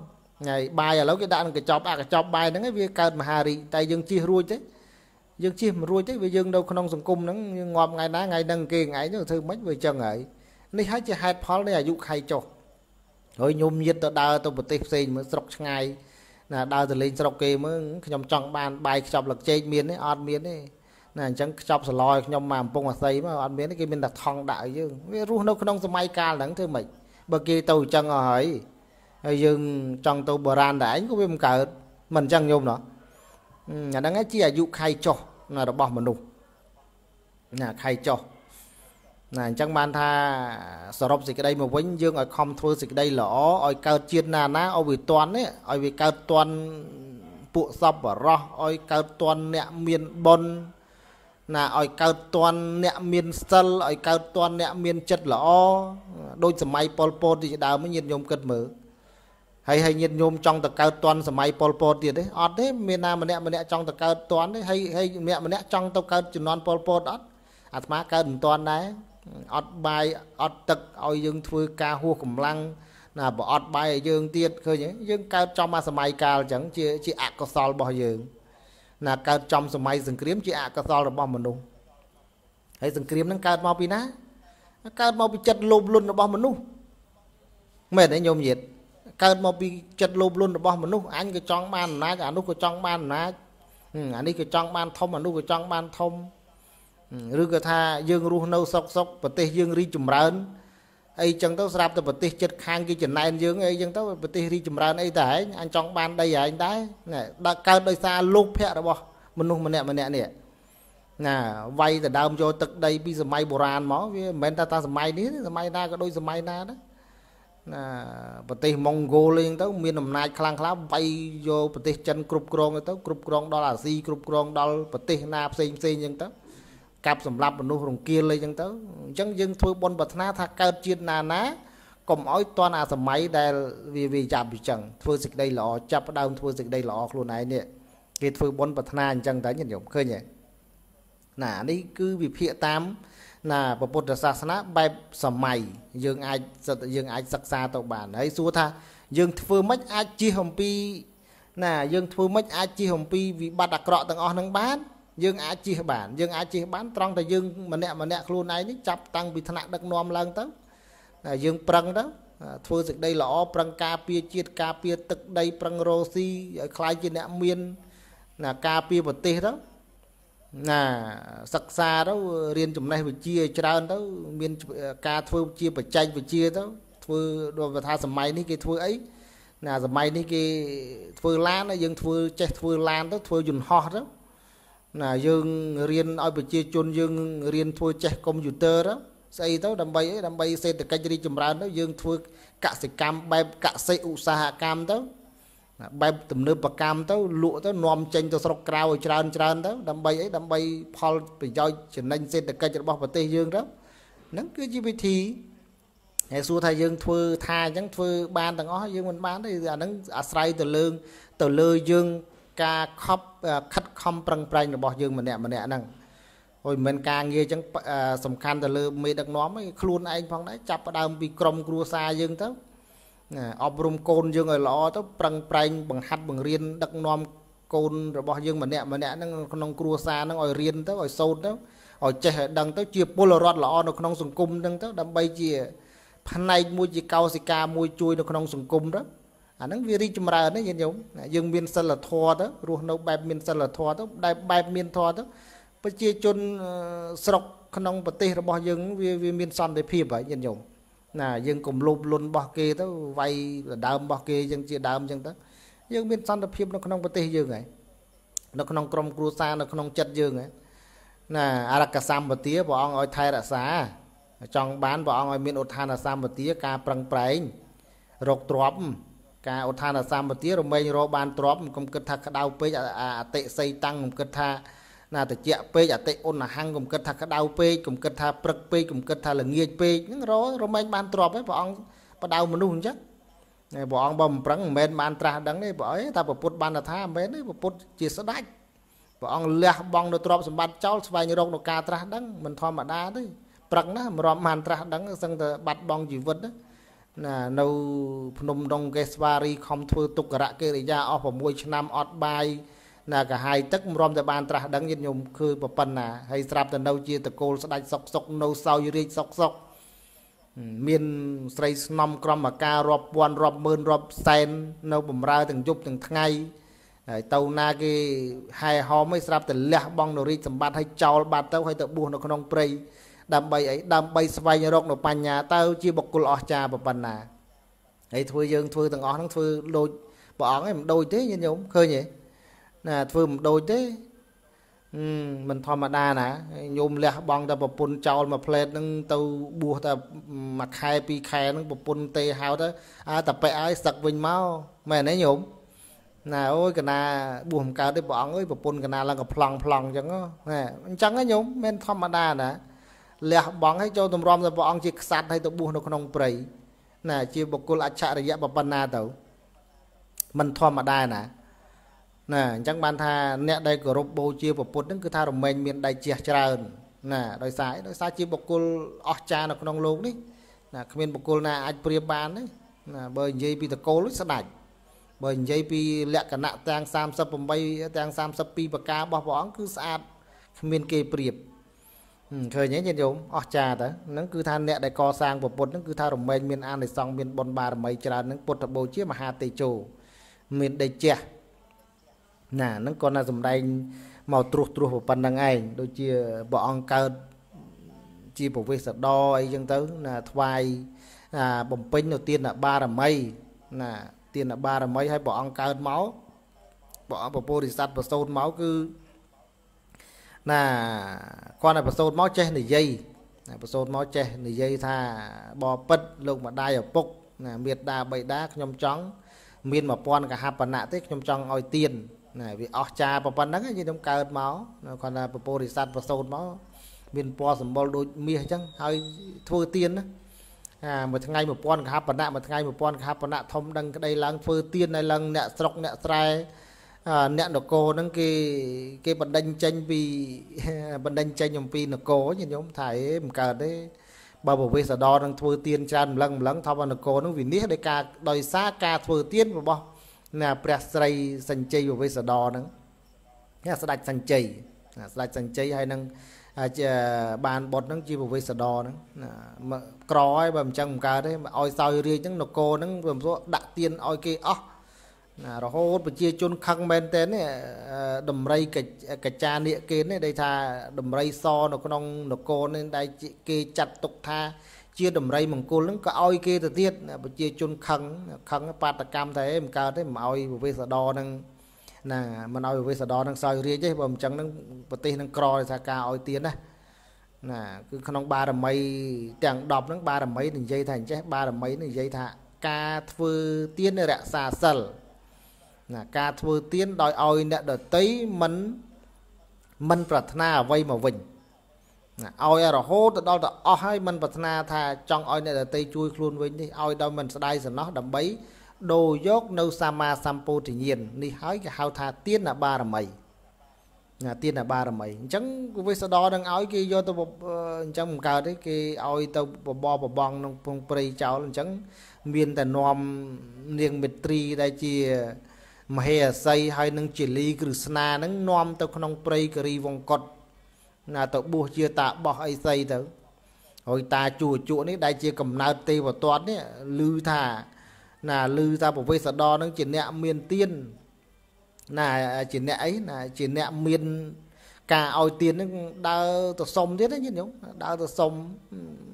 ថ្ងៃបាយឥឡូវគេដាក់នឹងកញ្ចប់អាកញ្ចប់បាយហ្នឹងវាកើតមហារីកតែយើងជិះរួចទេយើងជិះមិនរួចទេវាយើងនៅក្នុងសង្គមហ្នឹងយើងងាប់ថ្ងៃណាថ្ងៃហ្នឹងគេថ្ងៃហ្នឹងធ្វើម៉េចវាអញ្ចឹងហើយនេះហើយជាហេតុផលនៃអាយុខៃចុះហើយញោមញាតទៅដើរទៅប្រទេសផ្សេងមើលស្រុកឆ្ងាយណាដើរទៅលេងស្រុកគេមើលខ្ញុំចង់បានបាយខ្ចប់លឹកចេកមានទេអត់មានទេណាអញ្ចឹងខ្ចប់សឡឲ្យខ្ញុំមកកំពង់អាស័យមកអត់មានទេគេមានតែថងដាក់ឲ្យយើងវារស់នៅក្នុងសម័យកាលហ្នឹងធ្វើម៉េចបើគេទៅអញ្ចឹងអស់ហើយហើយយើងចង់ទៅបុរាណដែរឯងក៏វាមិនកើតមិនអញ្ចឹងញោមណោះអាហ្នឹងឯងជាអាយុខៃចុះរបស់មនុស្សណាខៃចុះណាអញ្ចឹងបានថាសរុបសេចក្តីមកវិញយើងឲ្យខំធ្វើសេចក្តីល្អឲ្យកើតជាតិណាណាឲ្យវាតន់នេះឲ្យវាកើតតន់ពួកសពបរោះឲ្យកើតតន់អ្នកមានបុណ្យណាឲ្យកើតតន់អ្នកមានសិលឲ្យកើតតន់អ្នកមានចិត្តល្អដូចសម័យប៉ុលពតទីដើមញាតិញោមគិតមើលហើយហើយញាតិញោមចង់ទៅកើតតន់សម័យប៉ុលពតទៀតទេអត់ទេមានណាម្នាក់ម្នាក់ចង់ទៅកើតតន់ទេហើយហើយម្នាក់ម្នាក់ចង់ទៅកើតជំនាន់ប៉ុលពតអត់អាត្មាកើតមិនតន់ដែរអត់បាយអត់ទឹកឲ្យយើងធ្វើការហួសកម្លាំងណាបើអត់បាយឲ្យយើងទៀតឃើញយើងកើតចំអាសម័យកាលអញ្ចឹងជាជាអកុសលរបស់យើង ណាកើតចំសម័យសង្គ្រាមជាអកុសលរបស់មនុស្សហើយសង្គ្រាមនឹងកើតមកពីណាកើតមកពីចិត្តលោភលន់របស់មនុស្សមែនទេញោមញាតកើតមកពីចិត្តលោភលន់របស់មនុស្សអញក៏ចង់បានអំណាចអានោះក៏ចង់បានអំណាចអានេះក៏ចង់បានធំអានោះក៏ចង់បានធំឬក៏ថាយើងរស់នៅសុកសុកប្រទេស យើងរីកចម្រើនអីចឹងទៅស្រាប់តែប្រទេសចិត្តខាងគេចំណែនយើងអីចឹងទៅប្រទេសរីកចម្រើនអីតែឯងអញចង់បានដីឯងដែរណែដល់កើតដោយសារលោកភៈរបស់ មនុស្សម្នាក់ម្នាក់នេះណាវាយដដើមយកទឹកដីពីសម័យបុរាណមក វាមិនមែនតែតាសម័យនេះសម័យណាក៏ដូចសម័យណាដែរណាប្រទេសម៉ុងហ្គោលអីទៅមានអំណាចខ្លាំងខ្លាវាយយកប្រទេសចិនគ្រប់គ្រងទៅគ្រប់គ្រងដល់អាស៊ីគ្រប់គ្រងដល់ប្រទេសណាផ្សេងផ្សេងអញ្ចឹងទៅកាប់សម្លាប់មនុស្សរង្គាលអីចឹងទៅអញ្ចឹងយើងធ្វើបុណ្យប្រាថ្នាថាកើតជាតិណាណាកុំឲ្យតន់អាសម័យដែលវាវាចាប់អញ្ចឹងធ្វើសេចក្តីល្អចាប់ដើមធ្វើសេចក្តីល្អខ្លួនឯងនេះគេធ្វើបុណ្យប្រាថ្នាអញ្ចឹងតែញាតិញោមឃើញទេណានេះគឺវិភាគតាមណាពុទ្ធសាសនាបែបសម័យយើងអាចយើងអាចសិក្សាទៅបានហើយសួរថា យើងធ្វើមិនអាចជិះអំពីណាយើងធ្វើមិនអាចជិះអំពីវិបត្តិអាក្រក់ទាំងអស់នឹងបានយើងអាចជិះបានយើងអាចជិះបានត្រង់តែយើងម្នាក់ម្នាក់ខ្លួនឯងនេះចាប់តាំងពីថ្នាក់ដឹកនាំឡើងទៅយើងប្រឹងទៅធ្វើសេចក្តីល្អប្រឹងការពារជាតិការពារទឹកដី ប្រឹងរោស៊ីឲ្យខ្លាយជាអ្នកមានណាការពារប្រទេសទៅណាសិក្សាទៅរៀនចំណេះវិជ្ជាច្រើនទៅ មានការធ្វើជាបច្ចេកវិទ្យាទៅធ្វើដូចថាសម័យនេះគេធ្វើអីណា សម័យនេះគេធ្វើឡានយើងធ្វើចេះធ្វើឡានទៅធ្វើ យន្តហោះទៅណាយើងរៀនឲ្យប្រជា ជនយើងរៀនធ្វើចេះកុំព្យូទ័រស្អីទៅដើម្បីអីដើម្បី សេដ្ឋកិច្ចរីកចម្រើនទៅយើង ធ្វើកសិកម្មបែបកសិឧស្សាហកម្មទៅបែបទំនើបកម្មទៅលក់ទៅនាំចេញទៅស្រុកក្រៅឲ្យច្រើនច្រើនទៅដើម្បីអីដើម្បីផលប្រយោជន៍ចំណេញសេដ្ឋកិច្ចរបស់ប្រទេសយើងទៅហ្នឹងគឺជាវិធីហើយសួរថាយើងធ្វើថាអញ្ចឹងធ្វើបានទាំងអស់យើងមិនបានទេអាហ្នឹងអាស្រ័យទៅលើទៅលើយើងការខប់ខិតខំប្រឹងប្រែងរបស់យើងម្នាក់ម្នាក់ហ្នឹងអុយមិនការងារចឹងសំខាន់ទៅលើមេដឹកនាំឯងខ្លួនឯងផងដែរចាប់ផ្ដើម ពីក្រុមគ្រួសារយើងទៅណាអប់រំកូនយើងឲ្យល្អទៅប្រឹងប្រែងបង្ហាត់បង្រៀនដឹកនាំកូនរបស់យើងម្នាក់ម្នាក់ហ្នឹងក្នុងគ្រួសារហ្នឹងឲ្យរៀនទៅឲ្យសូត្រទៅឲ្យចេះឲ្យដឹងទៅជាពលរដ្ឋល្អនៅក្នុងសង្គមហ្នឹងទៅដើម្បីជា ផ្នែកមួយជាកោសិកាមួយជួយនៅក្នុងសង្គមទៅអាហ្នឹងវារីចម្រើនណាយាយញោមយើងមានសិលធម៌ទៅរស់នៅបែបមានសិលធម៌ទៅដែលបែបមានធម៌ទៅប្រជាជនស្រុកក្នុងប្រទេសរបស់យើងវាវាមានសន្តិភាពហើយយាយញោមណាយើងកុំលោភលន់របស់គេទៅវាយដដើមរបស់គេយើងជាដើមចឹងទៅយើង មានសន្តិភាពនៅក្នុងប្រទេសយើងហើយនៅក្នុងក្រមគ្រួសារនៅក្នុងចិត្តយើងហើយណាអរកសម្បទាព្រះអង្គឲ្យថែរក្សាចង់បានព្រះអង្គឲ្យមានឧទ្ធានសម្បទាការប្រឹងប្រែងរកទ្រព្យការឧទ្ធានសម្បទារមែងរបានទ្របមិនគំគិតថាក្តៅពេកអតិស័យតាំងមិនគិតថាណាតិចពេកអតិអុនហੰងគំគិតថាក្តៅពេកគំគិតថាព្រឹកពេកគំគិតថាល្ងាចពេកហ្នឹងររមែងបានទ្របឯងព្រះអង្គបដៅមនុស្សអញ្ចឹងព្រះអង្គបើមិនប្រឹងមិនមែនបានត្រាស់ដឹងទេព្រះអើយថាពុទ្ធបានថាមិនមែនទេពុទ្ធជាស្ដេចព្រះអង្គលះបង់នៅទ្រព្យសម្បត្តិចោលស្វែងរកនៅការត្រាស់ដឹងមិនធម្មតាទេព្រឹកណាមិនរំបានត្រាស់ដឹងសឹងតែបាត់បង់ជីវិតណាណានៅ ភ្នំដងកេស្វារី ខំធ្វើទុក្ករកិរិយាអស់6ឆ្នាំអត់បាយណាកាហាយទឹកមិនរំតែបានត្រាស់ដឹងញាតិញោមគឺ ប៉ុណ្ណា ហើយស្រាប់តែនៅ ជាតកូលស្ដាច់សុកសុកនៅសោយរាជសុកសុកមានស្រីស្នំក្រមអាការរាប់ពាន់រាប់ម៉ឺនរាប់សែននៅបំរើទាំងយប់ទាំងថ្ងៃហើយទៅណាគេហែហោមឲ្យស្រាប់តែលះបង់នៅរាជសម្បត្តិឲ្យចោលបាត់ទៅឲ្យទៅបួសនៅក្នុងព្រៃដើម្បីអីដើម្បីស្វែងរកនៅបញ្ញាទៅជាបុគ្គលអស្ចារ្យប៉ុណ្ណាហើយធ្វើយើង ធ្វើទាំងអស់ហ្នឹងធ្វើដូចព្រះអង្គឯងមិនដូចទេញាតិញោមឃើញទេណាធ្វើមិនដូចទេមិនធម្មតាណាញោមលះបងតែប្រពន្ធចោលមួយផ្លែតហ្នឹងទៅបួសតែមួយខែពីរខែហ្នឹងប្រពន្ធទេហៅទៅ អាតែប៉ែឲ្យសឹកវិញមកមែនទេញោមណាអូយកណាបួសមិនកើតទេព្រះអង្គអើយប្រពន្ធកណាឡើងក៏ប្លង់ប្លង់អញ្ចឹងណាអញ្ចឹងញោមមិនធម្មតាណាលះបង់ហើយចូលទម្រាំទៅព្រះអង្គជាក្សត្រហើយទៅបួសនៅក្នុងព្រៃណាជាបុគ្គលអច្ឆរិយៈប៉ុណ្ណាទៅមិនធម្មតាណាណាអញ្ចឹងបានថាអ្នកដែលគោរពបូជាព្រះពុទ្ធហ្នឹងគឺថារមែងមានដៃជះច្រើនណាដោយសារដោយសារជាបុគ្គលអស្ចារ្យនៅក្នុងโลกនេះណាគ្មានបុគ្គលណាអាចប្រៀបបានទេណាបើនិយាយពីតកូលស្ដាច់បើនិយាយពីលក្ខណៈទាំង38ទាំង32ប្រការរបស់ព្រះអង្គគឺស្អាតគ្មានគេប្រៀបណាឃើញទេញាតិញោមអស្ចារ្យទៅហ្នឹងគឺថាអ្នកដែលកសាងពុទ្ធហ្នឹងគឺថារមែងមានអានិសង្ឃមានបុណ្យបារមីច្រើនហ្នឹងពុទ្ធបូជាមហាតេជោមានដេជះណាហ្នឹងគាត់ណាសម្ដែងមកត្រួសត្រាសប៉ុណ្្នឹងឯងដូចជាព្រះអង្គកើតជាប្រវេសដរអីចឹងទៅណាថ្វាយបំពេញនៅទានបារមីណាទានបារមីឲ្យព្រះអង្គកើតមកព្រះពុទ្ធិស័តប្រសូតមកគឺណាគាត់ឲ្យប្រសូតមកចេះនិយាយណាប្រសូតមកចេះនិយាយថាបបិទ្ធលោកម្ដាយឪពុកណាមេត្តាបិតាខ្ញុំចង់មាន1000កហបណៈទេខ្ញុំចង់ឲ្យទៀនណាវាអស្ចារ្យប៉ុណ្ណឹងខ្ញុំកើតមកគាត់ថាពពុរិស័តប្រសូតមកមានពណ៌សម្បុរដូចមាសអញ្ចឹងហើយធ្វើទៀនណាអាមួយថ្ងៃ1000កហបណៈមួយថ្ងៃ1000កហបណៈធំដឹងក្តីឡើងធ្វើទៀននៅឡើងអ្នកស្រុកអ្នកស្រែអ្នកនគរហ្នឹងគេគេបណ្ដឹងចេញពីបណ្ដឹងចេញអំពីនគរញាតិញោមថាអេមិនកើតទេបើប្រវេសដរនឹងធ្វើទៀនច្រើនម្លឹងម្លឹងថានគរនឹងវិនិច្ឆ័យដោយការដោយសារការធ្វើទៀនរបស់ណាព្រះស្រីសញ្ជ័យប្រវេសដរនឹងណាស្ដេចសញ្ជ័យណាស្ដេចសញ្ជ័យហើយនឹងជាបានបុតនឹងជាប្រវេសដរនឹងក្រហើយបើមិនចឹងមិនកើតទេឲ្យសោយរាជនឹងនគរនឹងវាមិនស្រួលដាក់ទៀនឲ្យគេអស់ណារហូតប្រជាជនខឹងមែនតើនេះដំរីកាចានៀកគេនេះដែលថាដំរីសនៅ ក្នុងនគរនេះដែលគេចាត់ទុកថា ជាដំរី មង្គលនឹងក៏ឲ្យគេទៅទៀតប្រជាជនខឹងខឹងបាតកម្មតែឯងមិនកើតទេមិនឲ្យវិវេសដរនឹងណាមិនឲ្យវិវេសដរនឹងសោយរាជទេបើមិនចឹងនឹងប្រទេសនឹងក្រដោយសារការឲ្យទៀតណាណាគឺក្នុង បារមីទាំង10ហ្នឹងបារមីនិយាយថាអញ្ចេះបារមីនិយាយថា ការធ្វើទានរក្សាសិលណាការធ្វើទៀនដោយឲ្យអ្នកដតីមិនមិនប្រាថ្នាអ្វីមកវិញណាឲ្យរហូតទៅដល់ទៅអស់ហើយមិនប្រាថ្នាថា ចង់ឲ្យអ្នកដតីជួយខ្លួនវិញនេះឲ្យដោយមិនស្ដាយសំណោះដើម្បី ដូរយកនៅសម្មាសម្ពោធិញ្ញាណនេះហើយគេហៅថាទៀនបារមីណាទៀនបារមីអញ្ចឹងវិសដរនឹងឲ្យគេយកទៅអញ្ចឹងមិនកើតទេគេឲ្យទៅបបបបងក្នុងព្រៃចោលអញ្ចឹងមានតែនំនាងមេត្រីដែលជាមហេសីហើយនឹងជាលីគ្រឹស្នានឹងនាំទៅក្នុងព្រៃករីវង្កត់ណាទៅបួសជាតាបោះអីសីទៅហើយតាជួជក់នេះដែលជា កំណើតទេវទត្តនេះឮថាណាឮថាប្រវេសដរនឹងជាអ្នកមានទៀនណាជាអ្នកអីណាជាអ្នកមានការឲ្យទៀននឹងដើរទៅសុំទៀតណាញាតិញោមដើរទៅសុំ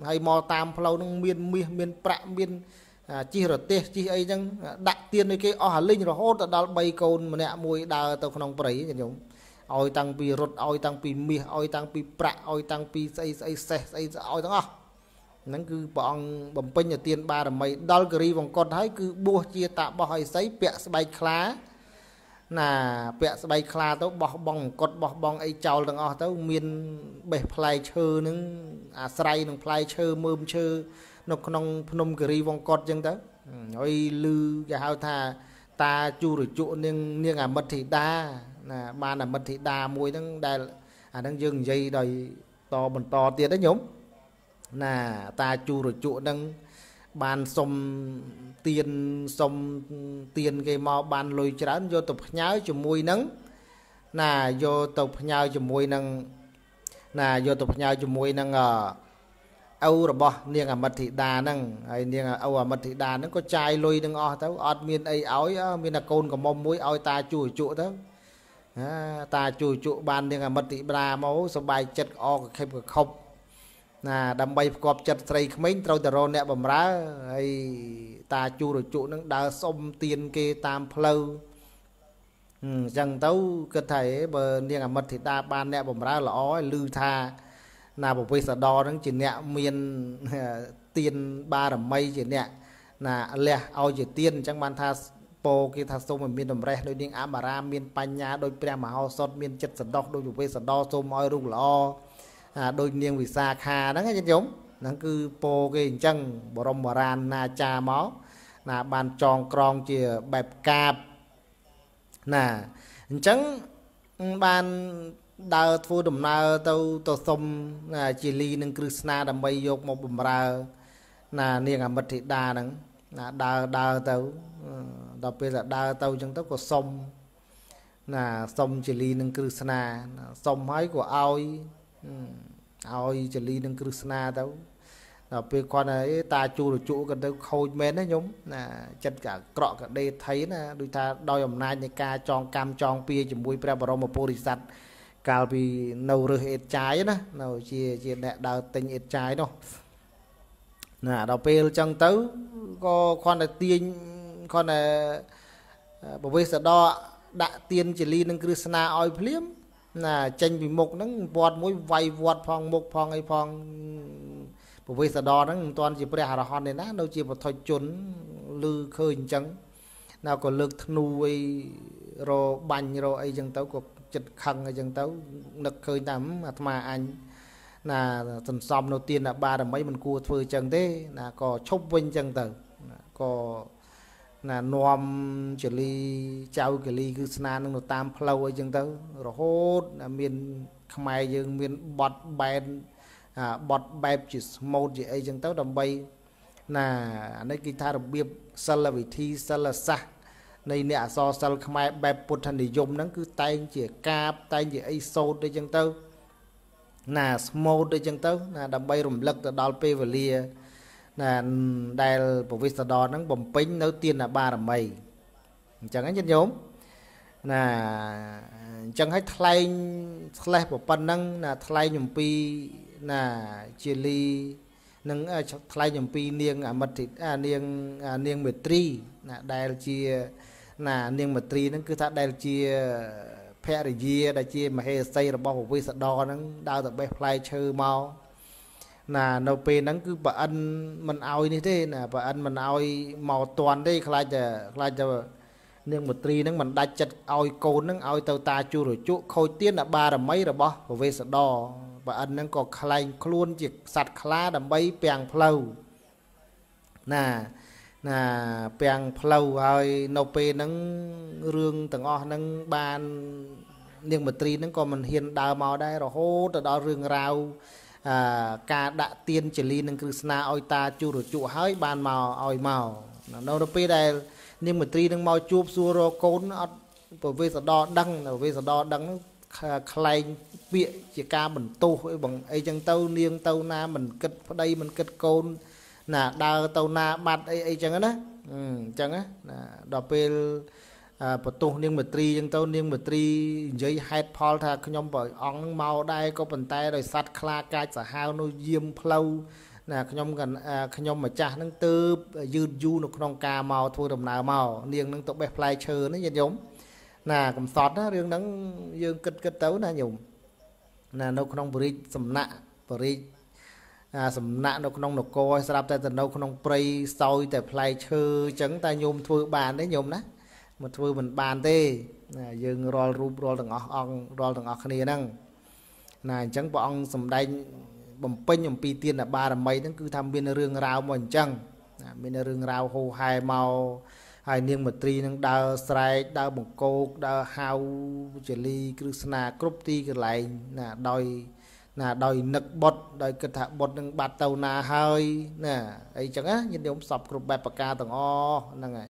ហើយមកតាមផ្លូវនឹងមាន មាសមានប្រាក់មានជិះរទេសជិះអីចឹងដាក់ទៀនដូចគេអស់អាលិញរហូតដល់3កូនម្នាក់មួយដើរទៅក្នុងព្រៃខ្ញុំឲ្យតាំងពីរត់ឲ្យតាំងពី មាសឲ្យតាំងពីប្រាក់ឲ្យតាំងពីស្អីស្អីសេះស្អីឲ្យទាំងអស់ហ្នឹងគឺព្រះអង្គបំពេញទានបារមី ដល់គិរីវង្គត់ហើយគឺបួសជាតាបោះឲ្យស័យពាក់ស្បែកខ្លាណា ពាក់ស្បែកខ្លាទៅបោះបងអង្គត់បោះបងអីចោលទាំងអស់ទៅ មានបេះផ្លែឈើនឹងអាស្រ័យនឹងផ្លែឈើមើមឈើនៅក្នុងភ្នំគិរីវងកត់អញ្ចឹងទៅហើយលឺគេហៅថា តាជូរជក់នាងនាងអមិតធីតាណាបានអមិតធីតាមួយហ្នឹងដែលអាហ្នឹងយើងនិយាយដោយតបន្តទៀតណាញោមណាតាជូរជក់ហ្នឹងបានសុំទៀនសុំទៀនគេមកបានលុយច្រើនយកទៅផ្ញើជាមួយនឹងណាយកទៅផ្ញើជាមួយនឹងណាយកទៅផ្ញើជាមួយនឹងអឺឪរបស់នាងអមតិតាហ្នឹងហើយនាងឪអមតិតាហ្នឹងក៏ចាយលុយនឹងអស់ទៅអត់មានអីឲ្យមានកូនកំមុំមួយឲ្យតាជួយជក់ទៅតាជួយជក់បាននាងអមតិតាមកសบายចិត្តអកខិបកខប់ណា ដើម្បីផ្គប់ចិត្តស្រីក្មេងត្រូវតែរអ្នកបំរើហើយតាជូរជក់នឹងដើរសុំទៀនគេតាមផ្លូវអញ្ចឹងទៅគិតថាបើនាងអមតិតាបានអ្នកបំរើល្អហើយឮថាណាពវិសដរនឹងជាអ្នកមានទៀនបារមីជាអ្នកណាលះឲ្យជាទៀនអញ្ចឹងបានថាពោគេថាសូមឲ្យមានតម្រេះដោយនាងអមរាមានបញ្ញាដោយព្រះមហោសតមាន ចិត្តសដោះដោយពវិសដរសូមឲ្យរូបល្អដោយនាងវិសាខាហ្នឹងញាតិញោមហ្នឹងគឺពោគេអញ្ចឹងបរមរានណាចាមកណាបានចងក្រងជាបែបកាបណាអញ្ចឹងបានដើរធ្វើដំណើរទៅទៅសុំជាលីនឹងគ្រឹះស្នាដើម្បីយកមកបំរើណានាងអមិទ្ធិតាហ្នឹងណាដើរដើរទៅដល់ពេលតែដើរទៅអញ្ចឹងទៅក៏សុំណាសុំជាលីនឹងគ្រឹះស្នាសុំហើយក៏ឲ្យឲ្យជាលីនឹងគ្រឹះស្នាទៅដល់ពេលគាត់ថាអេតាជួរជក់ក៏ទៅ ខូចមែនណាខ្ញុំណាចិត្តក៏ក្រក់ក៏ដេថៃណាដូចថាដោយអំណាចនៃការចងកម្មចងពៀជាមួយព្រះបរមពុរិស័ទកាលពីនៅរើសអេតចាយណានៅជាជាអ្នកដើរទិញអេតចាយនោះណាដល់ពេលអញ្ចឹងទៅក៏គ្រាន់តែទាញគ្រាន់តែបវេសដរដាក់ទៀនជលីនឹង គ្រឹះស្នាឲ្យភ្លាម ណា ចេញពីមុខហ្នឹងវត្តមួយវាយវត្ត ផងមុខផងអីផងពវេសដរហ្នឹងមិនទាន់ជាព្រះអរហន្តទេណានៅជាពធជនឮឃើញអញ្ចឹងណាក៏លើកធ្នូអីរបាញ់រអីអញ្ចឹងទៅក៏ចិត្តខឹងអីចឹងទៅនឹកឃើញតាម អាត្មាអញណាសន្សំនៅទានបារមីមិនគួរធ្វើចឹងទេណាក៏ឈប់វិញចឹងទៅក៏ណានំចលីចៅកលីគឺស្នានឹងទៅតាម ផ្លូវអីចឹងទៅរហូតមានខ្មែរយើងមានបត់បែនបត់បែបជាស្មូតជាអីចឹងទៅដើម្បីណាអានេះគេថារបៀបសិលវិធីសិលសាស្ត្រនៃអ្នកអសរសិល្ប៍ខ្មែរបែបពុទ្ធនិយមហ្នឹងគឺតែង ជាកាបតែងជាអីសោតដូចចឹងទៅ ណាស្មូតដូចចឹងទៅ ណា ដើម្បីរំលឹកទៅដល់ពេលវេលាណាដែលពវិស្សដរហ្នឹង បំពេញនៅទានបារមីអញ្ចឹងហ្នឹងញោមណាអញ្ចឹងឲ្យថ្លែងឆ្លេះប៉ុណ្ណឹងណា ថ្លែងអំពីណាជាលីនឹងថ្លែងអំពី នាងអមិតនាងនាងមេត្រីណាដែលជាណានាងមត្រីហ្នឹងគឺថាដែល ជាភរិយាដែលជាមហេសីរបស់ពវិសដរហ្នឹងដើរទៅបេះផ្លែឈើមកណានៅពេលហ្នឹងគឺប្រអិនមិនអោយនេះទេណាប្រអិនមិនអោយមកតន់ទេខ្លាចតែខ្លាចតែនាងមត្រីហ្នឹងមិនដាច់ចិត្តឲ្យកូនហ្នឹងឲ្យទៅតាជួរជក់ខូចទានបារមីរបស់ពវេសដរប្រអិនហ្នឹងក៏ខ្លែងខ្លួនជាសัตว์ខ្លាដើម្បីពាំងផ្លូវណាណាពាំងផ្លូវហើយនៅពេលហ្នឹងរឿងទាំងអស់ហ្នឹងបាននាងមត្រីហ្នឹងក៏មិនហ៊ានដើរមកដែររហូតទៅដល់រឿងរាវអឺការដាក់ទៀនចលីនឹងគ្រឹស្ណាឲ្យតាជួរជក់ហើយបានមកឲ្យមកនៅពេលដែល នាងមត្រីនឹងមកជួបសួររកកូនអត់ប្រវេសដោដឹងប្រវេសដោដឹងខ្លែងពាកជាការបន្ទោសអីបងអីចឹងទៅ នាង ទៅណាមិនគិតប្តីមិនគិតកូនណាដើរទៅណាបាត់អីអីចឹងណាអញ្ចឹងណាដល់ពេលបន្ទោសនាងមត្រីចឹងទៅនាងមត្រីនិយាយហេតុផលថាខ្ញុំប្រអង្គនឹងមកដែរក៏ប៉ុន្តែដោយសัตว์ខ្លាកាចសាហាវនោះយាមផ្លូវណាខ្ញុំខ្ញុំម្ចាស់នឹងទៅយឺតយូរនៅក្នុងការមកធ្វើដំណើរមកនាងនឹងទៅបេះផ្លែឈើណាញាតិញោមណាកំសត់ណារឿងហ្នឹងយើងគិតគិតទៅណាញោមណានៅក្នុងបរិយសំណាក់បរិយសំណាក់នៅក្នុងនគរស្រាប់តែទៅនៅក្នុងព្រៃសោយតែផ្លែឈើអញ្ចឹង តែញោមធ្វើបានទេញោមណាមកធ្វើមិនបានទេណាយើងរាល់រូបរាល់ទាំងអស់អង្គរាល់ទាំងអស់គ្នាហ្នឹងណាអញ្ចឹងព្រះអង្គសំដែងបំពេញអំពីទានបារមីហ្នឹង គឺថាមានរឿងរ៉ាវមកអញ្ចឹងណាមានរឿងរ៉ាវហូហែមកហើយនាងមត្រីនឹងដើរស្រែកដើរបង្គោកដើរហៅជលីគ្រឹស្នាគ្រប់ទីកន្លែងណាដោយណាដោយនឹកបុតដោយគិតថាបុតនឹងបាត់ទៅណាហើយណាអីចឹងណាញាតិញោមសពគ្រប់បែបប្រការទាំងអស់ហ្នឹងហើយ